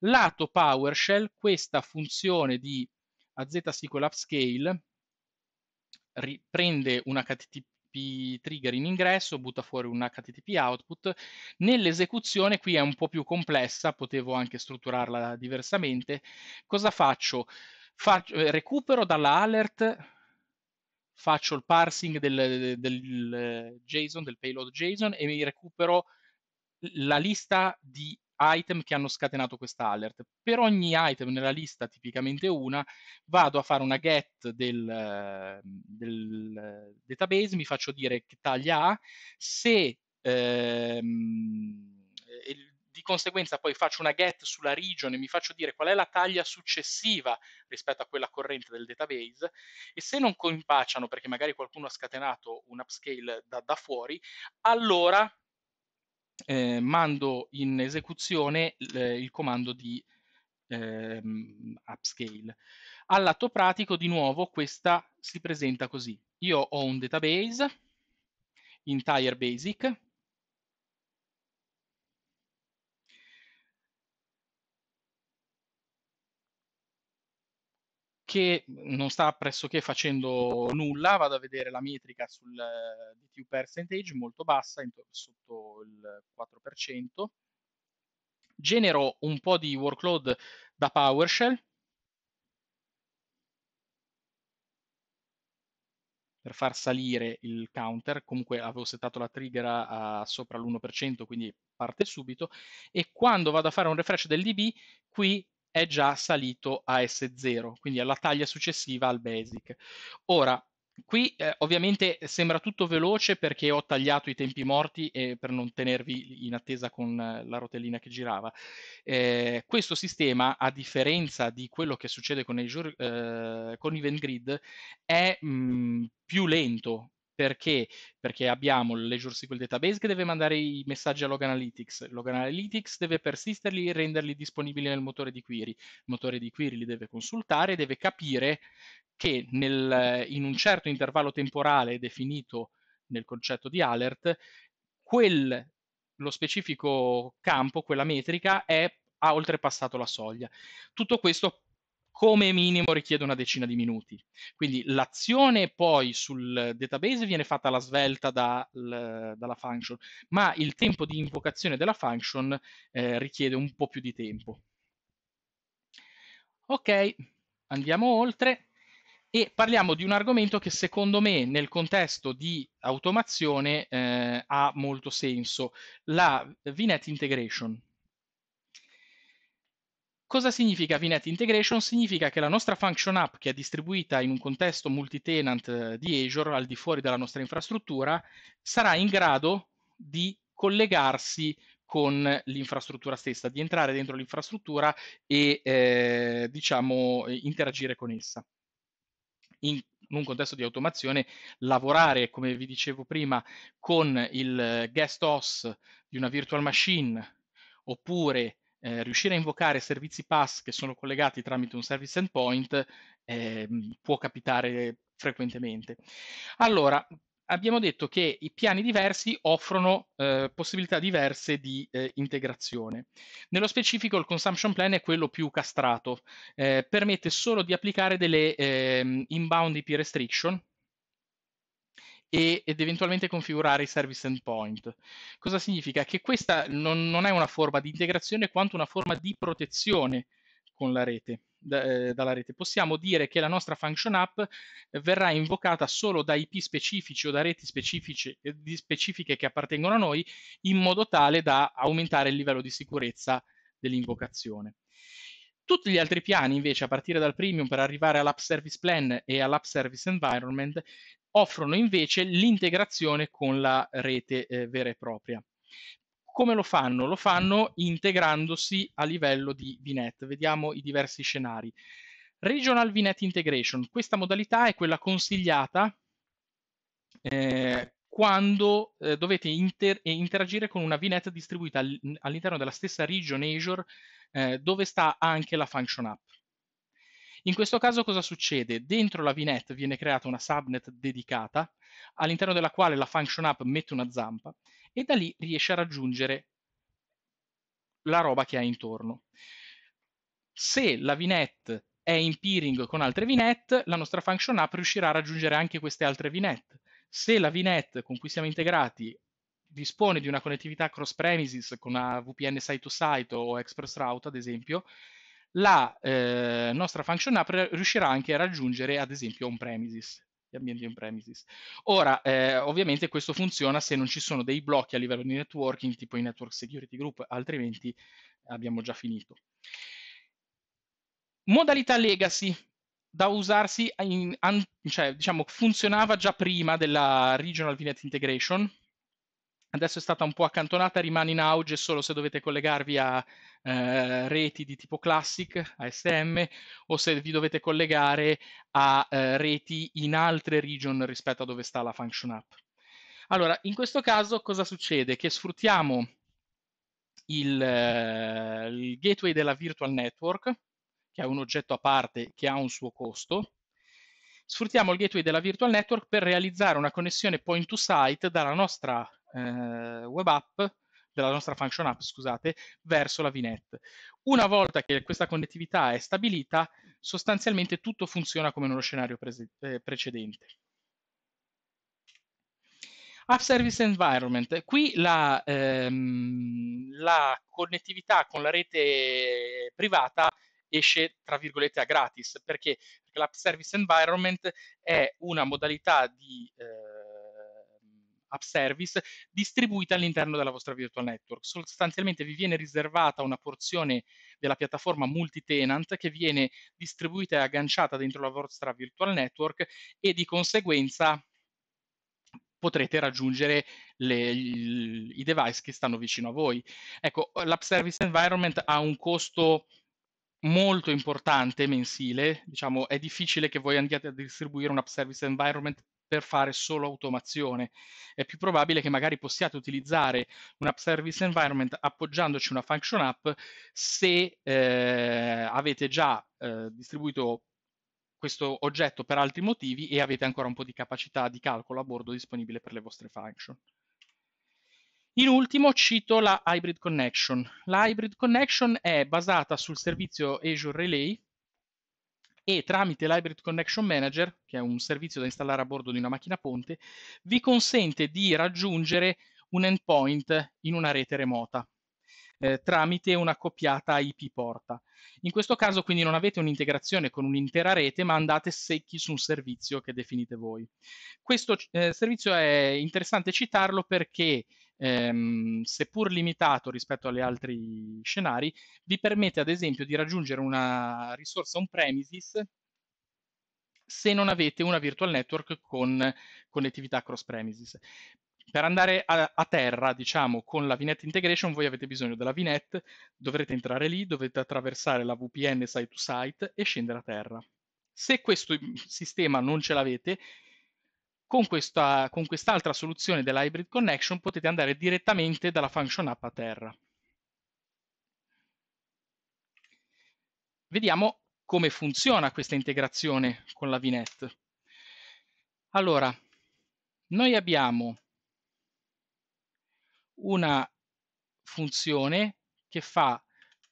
Lato PowerShell, questa funzione di AZ SQL Upscale prende un HTTP trigger in ingresso, butta fuori un HTTP output. Nell'esecuzione qui è un po' più complessa, potevo anche strutturarla diversamente. Cosa faccio? faccio eh, recupero dalla alert faccio il parsing del, del, del, JSON, del payload JSON e mi recupero la lista di item che hanno scatenato questa alert. Per ogni item nella lista, tipicamente una, vado a fare una get del, ehm, del database, mi faccio dire che taglia ha, se ehm, di conseguenza poi faccio una get sulla region e mi faccio dire qual è la taglia successiva rispetto a quella corrente del database e se non compacciano perché magari qualcuno ha scatenato un upscale da, da fuori, allora eh, mando in esecuzione il, eh, il comando di ehm, upscale. All'atto pratico, di nuovo, questa si presenta così. Io ho un database, entire basic, che non sta pressoché facendo nulla, vado a vedere la metrica sul eh, DTU percentage molto bassa, sotto il 4%. Genero un po' di workload da PowerShell, per far salire il counter, comunque avevo settato la trigger a, a sopra l'1%, quindi parte subito, e quando vado a fare un refresh del DB, qui è già salito a S0, quindi alla taglia successiva al basic. Ora, Qui eh, ovviamente sembra tutto veloce perché ho tagliato i tempi morti eh, per non tenervi in attesa con eh, la rotellina che girava. Eh, questo sistema, a differenza di quello che succede con, Azure, eh, con Event Grid, è mh, mm, più lento perché? Perché abbiamo il Leisure SQL Database che deve mandare i messaggi a Logan Analytics, Logan Analytics deve persisterli e renderli disponibili nel motore di query, il motore di query li deve consultare e deve capire che nel, in un certo intervallo temporale definito nel concetto di alert, quel, lo specifico campo, quella metrica è ha oltrepassato la soglia. Tutto questo come minimo richiede una decina di minuti. Quindi l'azione poi sul database viene fatta alla svelta da, l, dalla function, ma il tempo di invocazione della function eh, richiede un po' più di tempo. Ok, andiamo oltre e parliamo di un argomento che secondo me nel contesto di automazione eh, ha molto senso, la VNet Integration. Cosa significa VNet Integration? Significa che la nostra function app che è distribuita in un contesto multi-tenant eh, di Azure al di fuori della nostra infrastruttura sarà in grado di collegarsi con l'infrastruttura stessa, di entrare dentro l'infrastruttura e eh, diciamo eh, interagire con essa. In, in un contesto di automazione, lavorare, come vi dicevo prima, con il eh, guest host di una virtual machine oppure eh, riuscire a invocare servizi pass che sono collegati tramite un service endpoint eh, può capitare frequentemente. Allora, abbiamo detto che i piani diversi offrono eh, possibilità diverse di eh, integrazione. Nello specifico il consumption plan è quello più castrato, eh, permette solo di applicare delle ehm, inbound IP restriction, e, ed eventualmente configurare i service endpoint. Cosa significa? Che questa non, non, è una forma di integrazione quanto una forma di protezione con la rete, da, eh, dalla rete. Possiamo dire che la nostra function app verrà invocata solo da IP specifici o da reti specifici, eh, specifiche che appartengono a noi in modo tale da aumentare il livello di sicurezza dell'invocazione. Tutti gli altri piani, invece, a partire dal premium per arrivare all'app service plan e all'app service environment, offrono invece l'integrazione con la rete eh, vera e propria. Come lo fanno? Lo fanno integrandosi a livello di VNet. Vediamo i diversi scenari. Regional VNet Integration. Questa modalità è quella consigliata eh, quando eh, dovete inter eh, interagire con una VNet distribuita all'interno della stessa region Azure eh, dove sta anche la function app. In questo caso cosa succede? Dentro la VNet viene creata una subnet dedicata all'interno della quale la function app mette una zampa e da lì riesce a raggiungere la roba che ha intorno. Se la VNet è in peering con altre VNet, la nostra function app riuscirà a raggiungere anche queste altre VNet. Se la VNet con cui siamo integrati dispone di una connettività cross premises con una VPN site to site o Express Route, ad esempio, la eh, nostra function app riuscirà anche a raggiungere ad esempio on premises gli ambienti on premises. Ora, eh, ovviamente questo funziona se non ci sono dei blocchi a livello di networking, tipo i network security group, altrimenti abbiamo già finito. Modalità legacy da usarsi, in, an, cioè diciamo funzionava già prima della regional vnet integration, adesso è stata un po' accantonata, rimane in auge solo se dovete collegarvi a eh, reti di tipo classic, ASM, o se vi dovete collegare a eh, reti in altre region rispetto a dove sta la function app. Allora, in questo caso cosa succede? Che sfruttiamo il, eh, il gateway della virtual network, che è un oggetto a parte che ha un suo costo, sfruttiamo il gateway della virtual network per realizzare una connessione point to site dalla nostra eh, web app, della nostra function app, scusate, verso la VNet. Una volta che questa connettività è stabilita, sostanzialmente tutto funziona come nello scenario prese- eh, precedente. App Service Environment. Qui la, ehm, la, connettività con la rete privata esce, tra virgolette, a gratis. Perché? Perché l'App Service Environment è una modalità di... Eh, app service distribuita all'interno della vostra virtual network. Sostanzialmente vi viene riservata una porzione della piattaforma multi-tenant che viene distribuita e agganciata dentro la vostra virtual network e di conseguenza potrete raggiungere le, i device che stanno vicino a voi. Ecco, l'app service environment ha un costo molto importante mensile, diciamo è difficile che voi andiate a distribuire un app service environment per fare solo automazione. È più probabile che magari possiate utilizzare un app service environment appoggiandoci una function app se eh, avete già eh, distribuito questo oggetto per altri motivi e avete ancora un po' di capacità di calcolo a bordo disponibile per le vostre function. In ultimo cito la Hybrid Connection. La Hybrid Connection è basata sul servizio Azure Relay e tramite l'Hybrid Connection Manager, che è un servizio da installare a bordo di una macchina ponte, vi consente di raggiungere un endpoint in una rete remota eh, tramite una copiata IP porta. In questo caso quindi non avete un'integrazione con un'intera rete, ma andate secchi su un servizio che definite voi. Questo eh, servizio è interessante citarlo perché ehm, seppur limitato rispetto agli altri scenari, vi permette ad esempio di raggiungere una risorsa on-premises se non avete una virtual network con connettività cross-premises. Per andare a, a, terra, diciamo, con la VNet Integration, voi avete bisogno della VNet, dovrete entrare lì, dovete attraversare la VPN site to site e scendere a terra. Se questo sistema non ce l'avete, con, questa, con quest'altra soluzione della hybrid connection potete andare direttamente dalla function app a terra. Vediamo come funziona questa integrazione con la VNet. Allora, noi abbiamo una funzione che fa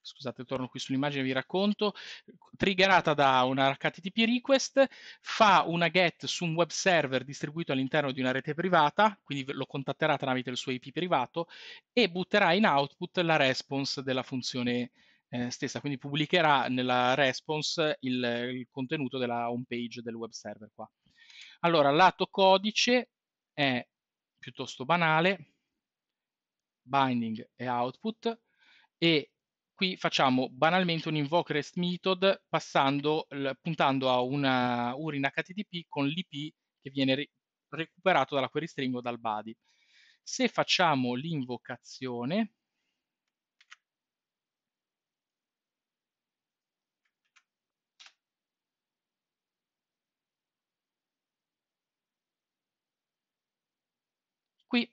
scusate torno qui sull'immagine vi racconto, triggerata da una HTTP request, fa una get su un web server distribuito all'interno di una rete privata, quindi lo contatterà tramite il suo IP privato e butterà in output la response della funzione eh, stessa, quindi pubblicherà nella response il, il contenuto della home page del web server qua. Allora, lato codice è piuttosto banale, binding e output, e Qui facciamo banalmente un invoke REST method passando, puntando a una urina HTTP con l'IP che viene re recuperato dalla query string o dal body. Se facciamo l'invocazione, qui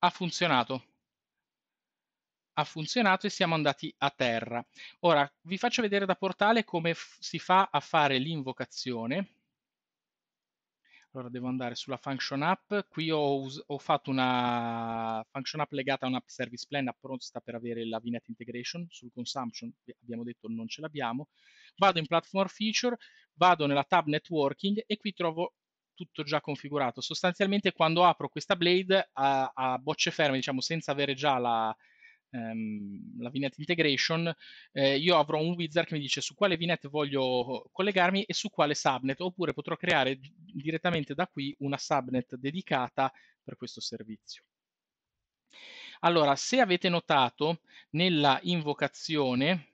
ha funzionato ha funzionato e siamo andati a terra. Ora vi faccio vedere da portale come si fa a fare l'invocazione. Allora devo andare sulla function app, qui ho, ho fatto una function app legata a un'app service plan pronta per avere la VNet integration, sul consumption abbiamo detto non ce l'abbiamo, vado in platform feature, vado nella tab networking e qui trovo tutto già configurato. Sostanzialmente quando apro questa blade a, a bocce ferme, diciamo senza avere già la, ehm, la vignette integration, eh, io avrò un wizard che mi dice su quale vignette voglio collegarmi e su quale subnet, oppure potrò creare direttamente da qui una subnet dedicata per questo servizio. Allora, se avete notato, nella invocazione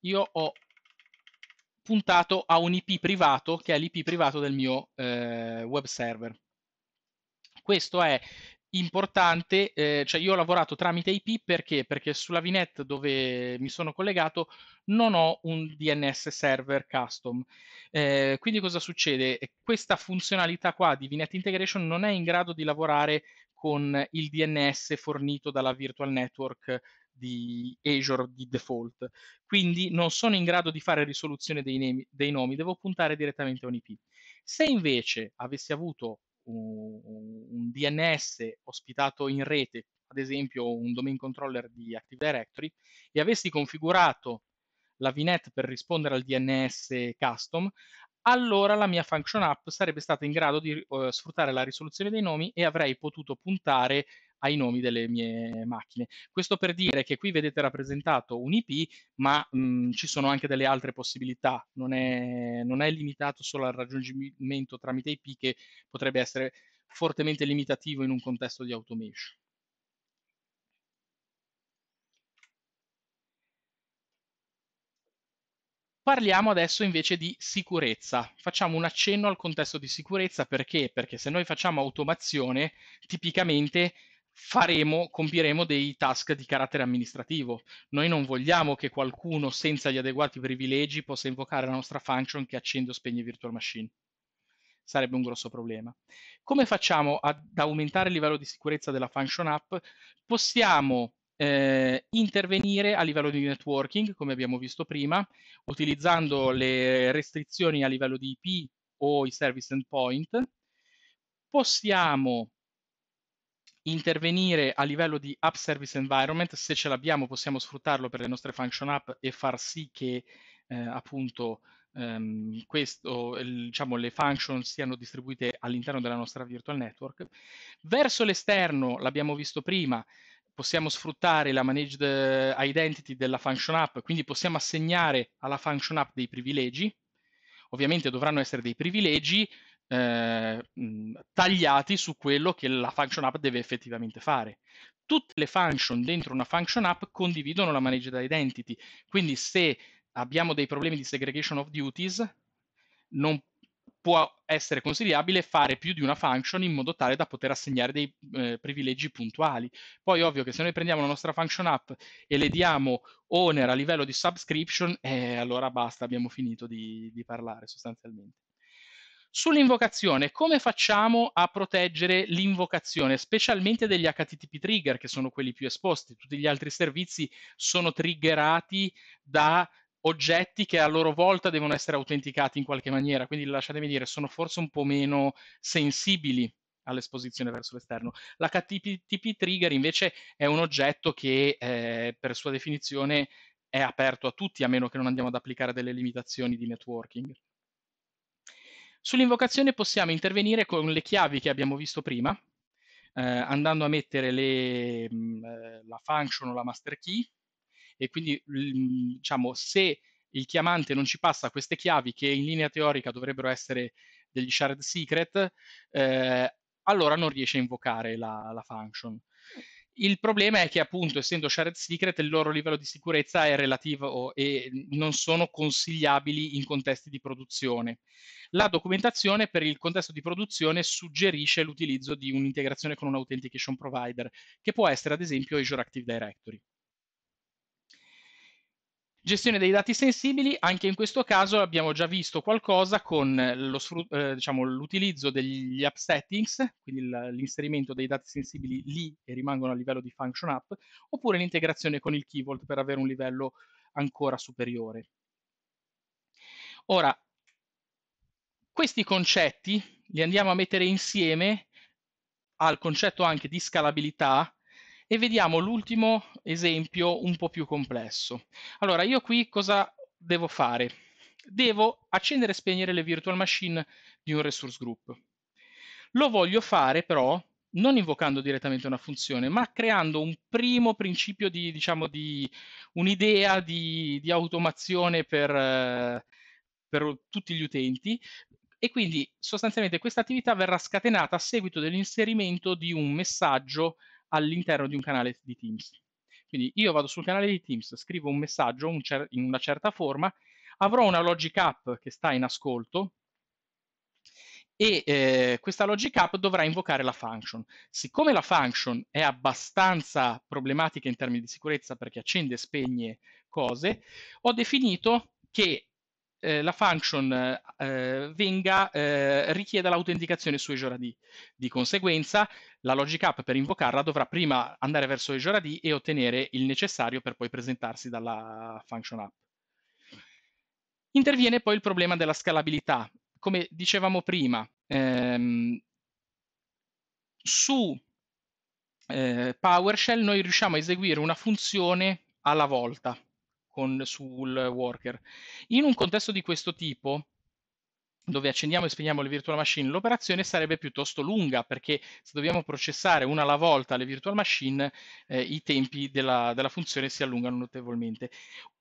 io ho puntato a un IP privato, che è l'IP privato del mio eh, web server. Questo è importante, eh, cioè io ho lavorato tramite IP perché? Perché sulla VNet dove mi sono collegato non ho un DNS server custom. Eh, quindi cosa succede? Questa funzionalità qua di VNet Integration non è in grado di lavorare con il DNS fornito dalla virtual network di Azure di default. Quindi non sono in grado di fare risoluzione dei, ne- dei nomi, devo puntare direttamente a un IP. Se invece avessi avuto un, un DNS ospitato in rete, ad esempio un domain controller di Active Directory, e avessi configurato la VNet per rispondere al DNS custom, allora la mia function app sarebbe stata in grado di uh, sfruttare la risoluzione dei nomi e avrei potuto puntare ai nomi delle mie macchine. Questo per dire che qui vedete rappresentato un IP, ma mh, mhmm, ci sono anche delle altre possibilità, non è, non è limitato solo al raggiungimento tramite IP che potrebbe essere fortemente limitativo in un contesto di automation. Parliamo adesso invece di sicurezza. Facciamo un accenno al contesto di sicurezza perché? Perché se noi facciamo automazione, tipicamente faremo, compiremo dei task di carattere amministrativo. Noi non vogliamo che qualcuno senza gli adeguati privilegi possa invocare la nostra function che accende o spegne virtual machine. Sarebbe un grosso problema. Come facciamo ad aumentare il livello di sicurezza della function app? Possiamo eh, intervenire a livello di networking, come abbiamo visto prima, utilizzando le restrizioni a livello di IP o i service endpoint. Possiamo intervenire a livello di app service environment, se ce l'abbiamo possiamo sfruttarlo per le nostre function app e far sì che eh, appunto ehm, questo, diciamo, le function siano distribuite all'interno della nostra virtual network. Verso l'esterno, l'abbiamo visto prima, possiamo sfruttare la managed identity della function app, quindi possiamo assegnare alla function app dei privilegi, ovviamente dovranno essere dei privilegi eh, tagliati su quello che la function app deve effettivamente fare. Tutte le function dentro una function app condividono la managed identity, quindi se abbiamo dei problemi di segregation of duties, non può essere consigliabile fare più di una function in modo tale da poter assegnare dei eh, privilegi puntuali. Poi ovvio che se noi prendiamo la nostra function app e le diamo owner a livello di subscription, eh, allora basta, abbiamo finito di, di parlare sostanzialmente. Sull'invocazione, come facciamo a proteggere l'invocazione, specialmente degli HTTP trigger, che sono quelli più esposti? Tutti gli altri servizi sono triggerati da oggetti che a loro volta devono essere autenticati in qualche maniera, quindi lasciatemi dire, sono forse un po' meno sensibili all'esposizione verso l'esterno. L'HTTP trigger invece è un oggetto che eh, per sua definizione è aperto a tutti, a meno che non andiamo ad applicare delle limitazioni di networking. Sull'invocazione possiamo intervenire con le chiavi che abbiamo visto prima, eh, andando a mettere le, mh, mm, eh, la function o la master key, e quindi mh, mm, diciamo se il chiamante non ci passa queste chiavi che in linea teorica dovrebbero essere degli shared secret, eh, allora non riesce a invocare la, la function. Il problema è che, appunto, essendo shared secret, il loro livello di sicurezza è relativo e non sono consigliabili in contesti di produzione. La documentazione per il contesto di produzione suggerisce l'utilizzo di un'integrazione con un authentication provider, che può essere, ad esempio, Azure Active Directory. Gestione dei dati sensibili, anche in questo caso abbiamo già visto qualcosa con eh, diciamo, l'utilizzo degli app settings, quindi l'inserimento dei dati sensibili lì e rimangono a livello di function app, oppure l'integrazione con il key vault per avere un livello ancora superiore. Ora, questi concetti li andiamo a mettere insieme al concetto anche di scalabilità e vediamo l'ultimo esempio un po' più complesso. Allora, io qui cosa devo fare? Devo accendere e spegnere le virtual machine di un resource group. Lo voglio fare però non invocando direttamente una funzione, ma creando un primo principio di, diciamo, di un'idea di, di, automazione per, per tutti gli utenti e quindi sostanzialmente questa attività verrà scatenata a seguito dell'inserimento di un messaggio all'interno di un canale di Teams. Quindi io vado sul canale di Teams, scrivo un messaggio un cer- in una certa forma, avrò una logic app che sta in ascolto e eh, questa logic app dovrà invocare la function. Siccome la function è abbastanza problematica in termini di sicurezza perché accende e spegne cose, ho definito che eh, la function eh, venga, eh, richieda l'autenticazione su Azure AD. Di conseguenza, la Logic App per invocarla dovrà prima andare verso Azure AD e ottenere il necessario per poi presentarsi dalla function app. Interviene poi il problema della scalabilità. Come dicevamo prima, ehm, su eh, PowerShell noi riusciamo a eseguire una funzione alla volta con, sul worker. In un contesto di questo tipo, dove accendiamo e spegniamo le virtual machine, l'operazione sarebbe piuttosto lunga perché se dobbiamo processare una alla volta le virtual machine, eh, i tempi della, della, funzione si allungano notevolmente.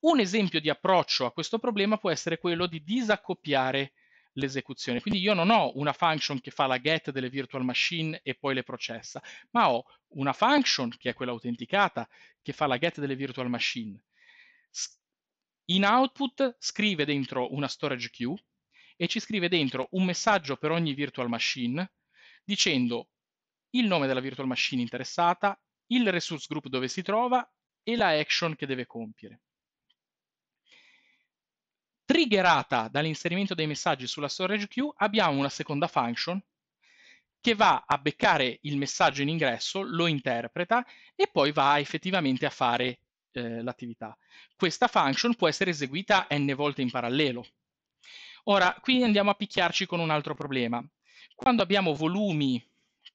Un esempio di approccio a questo problema può essere quello di disaccoppiare l'esecuzione. Quindi io non ho una function che fa la get delle virtual machine e poi le processa, ma ho una function, che è quella autenticata, che fa la get delle virtual machine in output scrive dentro una storage queue e ci scrive dentro un messaggio per ogni virtual machine dicendo il nome della virtual machine interessata, il resource group dove si trova e la action che deve compiere. Triggerata dall'inserimento dei messaggi sulla storage queue abbiamo una seconda function che va a beccare il messaggio in ingresso, lo interpreta e poi va effettivamente a fare eh, l'attività. Questa function può essere eseguita n volte in parallelo. Ora, qui andiamo a picchiarci con un altro problema. Quando abbiamo volumi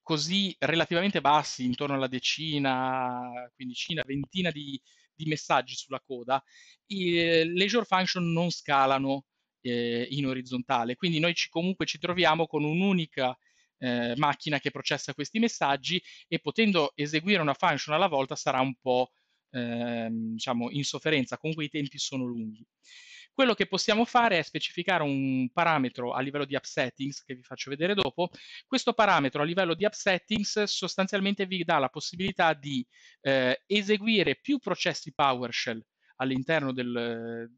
così relativamente bassi, intorno alla decina, quindicina, ventina di, di messaggi sulla coda, i, eh, le Azure Function non scalano eh, in orizzontale, quindi noi ci, comunque ci troviamo con un'unica eh, macchina che processa questi messaggi e potendo eseguire una function alla volta sarà un po' ehm, diciamo, in sofferenza, comunque i tempi sono lunghi. Quello che possiamo fare è specificare un parametro a livello di app settings che vi faccio vedere dopo. Questo parametro a livello di app settings sostanzialmente vi dà la possibilità di eh, eseguire più processi PowerShell all'interno del,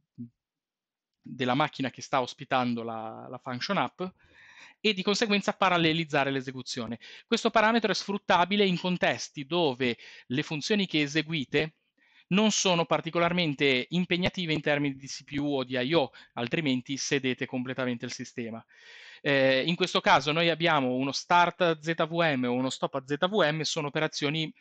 della macchina che sta ospitando la, la function app e di conseguenza parallelizzare l'esecuzione. Questo parametro è sfruttabile in contesti dove le funzioni che eseguite non sono particolarmente impegnative in termini di CPU o di I.O., altrimenti sedete completamente il sistema. Eh, in questo caso noi abbiamo uno start ZVM o uno stop a ZVM, sono operazioni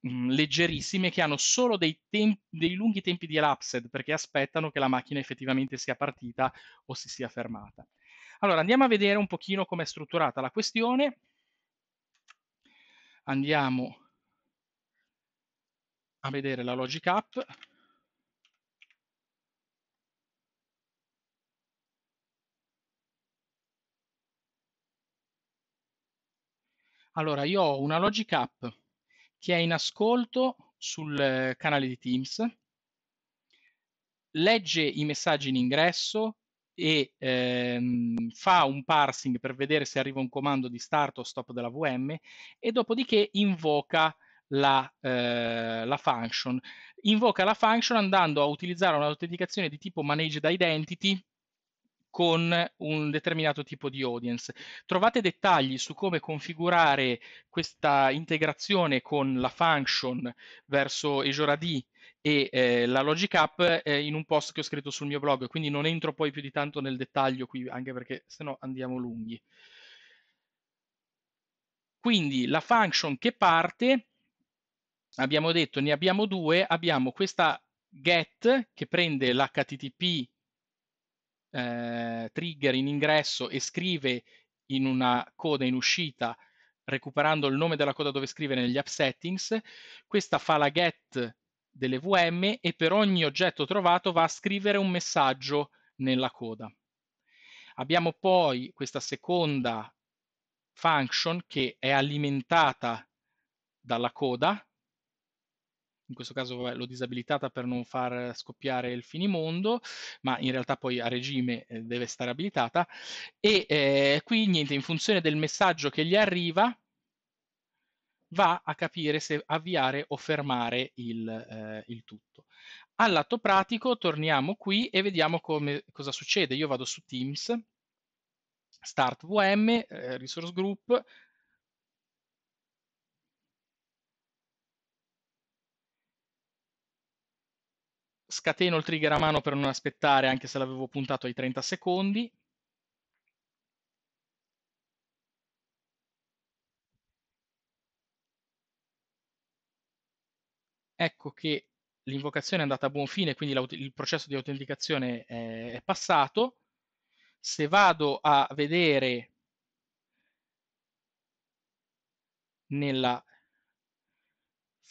mh, mm, leggerissime che hanno solo dei, temp- dei lunghi tempi di elapsed perché aspettano che la macchina effettivamente sia partita o si sia fermata. Allora andiamo a vedere un pochino come è strutturata la questione. Andiamo a vedere la Logic App. Allora, io ho una Logic App che è in ascolto sul eh, canale di Teams, legge i messaggi in ingresso e ehm, fa un parsing per vedere se arriva un comando di start o stop della VM e dopodiché invoca la, eh, la function. Invoca la function andando a utilizzare un'autenticazione di tipo managed identity con un determinato tipo di audience. Trovate dettagli su come configurare questa integrazione con la function verso Azure AD e eh, la Logic App eh, in un post che ho scritto sul mio blog, quindi non entro poi più di tanto nel dettaglio qui, anche perché sennò andiamo lunghi. Quindi la function che parte abbiamo detto ne abbiamo due, abbiamo questa get che prende l'HTTP eh, trigger in ingresso e scrive in una coda in uscita recuperando il nome della coda dove scrivere negli app settings, questa fa la get delle VM e per ogni oggetto trovato va a scrivere un messaggio nella coda. Abbiamo poi questa seconda function che è alimentata dalla coda in questo caso vabbè, l'ho disabilitata per non far scoppiare il finimondo, ma in realtà poi a regime eh, deve stare abilitata, e eh, qui niente, in funzione del messaggio che gli arriva, va a capire se avviare o fermare il, eh, il tutto. All'atto pratico torniamo qui e vediamo come, cosa succede. Io vado su Teams, Start VM, eh, Resource Group, Scateno il trigger a mano per non aspettare, anche se l'avevo puntato ai 30 secondi. Ecco che l'invocazione è andata a buon fine, quindi il processo di autenticazione è, è passato. Se vado a vedere nella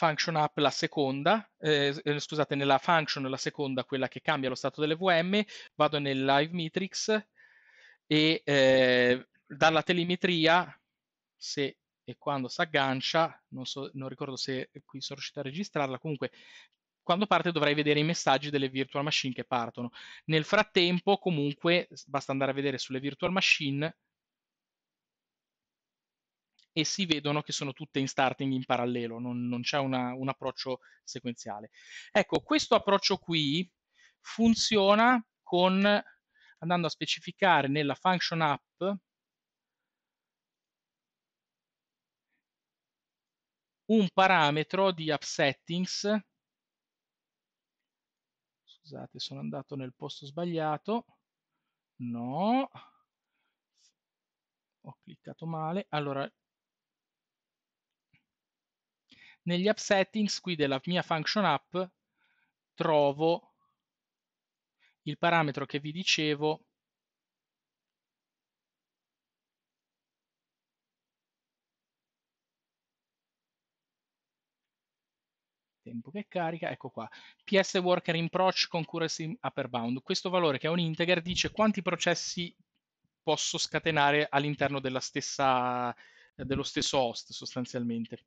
function app la seconda, eh, eh, scusate, nella function la seconda, quella che cambia lo stato delle VM, vado nel live matrix e eh, dalla telemetria, se e quando si aggancia, non, so, non ricordo se qui sono riuscito a registrarla, comunque quando parte dovrei vedere i messaggi delle virtual machine che partono. Nel frattempo, comunque, basta andare a vedere sulle virtual machine e si vedono che sono tutte in starting in parallelo, non, non c'è una, un approccio sequenziale. Ecco, questo approccio qui funziona con andando a specificare nella function app un parametro di app settings scusate sono andato nel posto sbagliato no ho cliccato male allora negli app settings qui della mia function app trovo il parametro che vi dicevo tempo che carica, ecco qua, PS worker in proc concurrency upper bound. Questo valore che è un integer dice quanti processi posso scatenare all'interno dello stesso host sostanzialmente.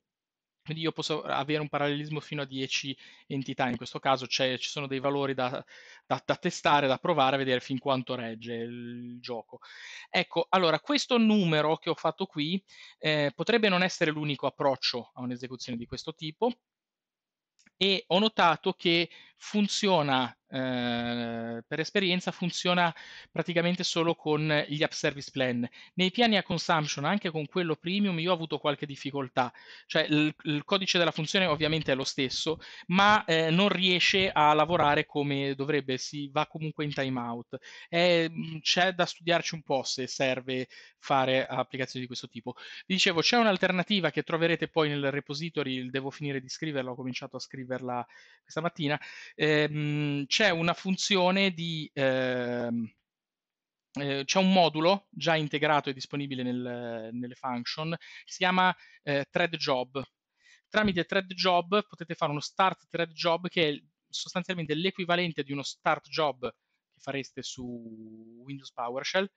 Quindi io posso avere un parallelismo fino a 10 entità, in questo caso ci sono dei valori da, da, da, testare, da provare, a vedere fin quanto regge il gioco. Ecco, allora, questo numero che ho fatto qui eh, potrebbe non essere l'unico approccio a un'esecuzione di questo tipo e ho notato che funziona eh, per esperienza funziona praticamente solo con gli app service plan. Nei piani a consumption, anche con quello premium, io ho avuto qualche difficoltà. Cioè, il, il codice della funzione ovviamente è lo stesso, ma eh, non riesce a lavorare come dovrebbe, si va comunque in timeout. È, mm, c'è da studiarci un po' se serve fare applicazioni di questo tipo. Vi dicevo, c'è un'alternativa che troverete poi nel repository, devo finire di scriverla, ho cominciato a scriverla questa mattina. Eh, c'è una funzione di... Ehm, eh, c'è un modulo già integrato e disponibile nel, nelle function, si chiama eh, thread job. Tramite thread job potete fare uno start thread job che è sostanzialmente l'equivalente di uno start job che fareste su Windows PowerShell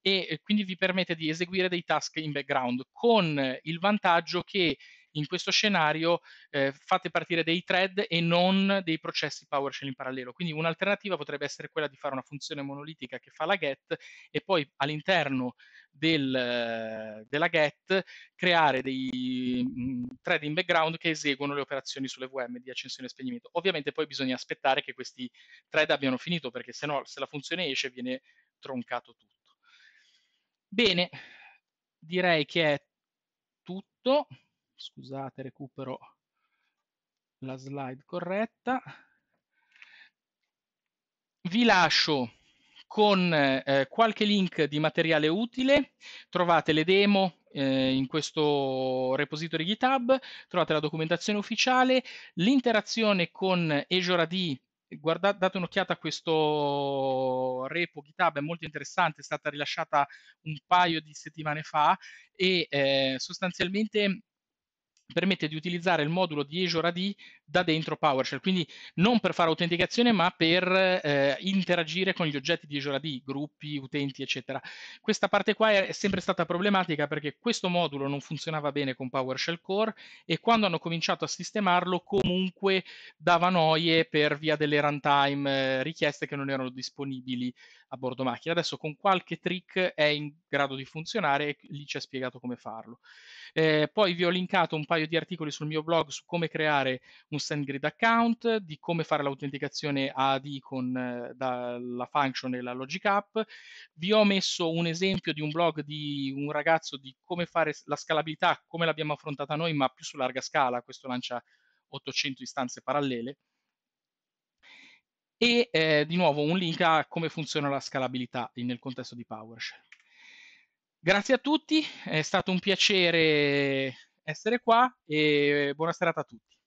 e quindi vi permette di eseguire dei task in background con il vantaggio che in questo scenario eh, fate partire dei thread e non dei processi PowerShell in parallelo. Quindi un'alternativa potrebbe essere quella di fare una funzione monolitica che fa la get e poi all'interno del, eh, della get creare dei mh, mm, thread in background che eseguono le operazioni sulle VM di accensione e spegnimento. Ovviamente poi bisogna aspettare che questi thread abbiano finito perché se no se la funzione esce viene troncato tutto. Bene, direi che è tutto scusate, recupero la slide corretta. Vi lascio con eh, qualche link di materiale utile, trovate le demo eh, in questo repository GitHub, trovate la documentazione ufficiale, l'interazione con Azure AD Guardate, date un'occhiata a questo repo GitHub, è molto interessante, è stata rilasciata un paio di settimane fa e eh, sostanzialmente permette di utilizzare il modulo di Azure AD da dentro PowerShell, quindi non per fare autenticazione ma per eh, interagire con gli oggetti di Azure AD, gruppi, utenti, eccetera. Questa parte qua è sempre stata problematica perché questo modulo non funzionava bene con PowerShell Core e quando hanno cominciato a sistemarlo comunque dava noie per via delle runtime eh, richieste che non erano disponibili a bordo macchina. Adesso con qualche trick è in grado di funzionare e lì ci ha spiegato come farlo. Eh, poi vi ho linkato un paio di articoli sul mio blog su come creare un send grid account, di come fare l'autenticazione AD con eh, la function e la logic app. Vi ho messo un esempio di un blog di un ragazzo di come fare la scalabilità, come l'abbiamo affrontata noi, ma più su larga scala. Questo lancia 800 istanze parallele. E eh, di nuovo un link a come funziona la scalabilità nel contesto di PowerShell. Grazie a tutti, è stato un piacere essere qua e buona serata a tutti.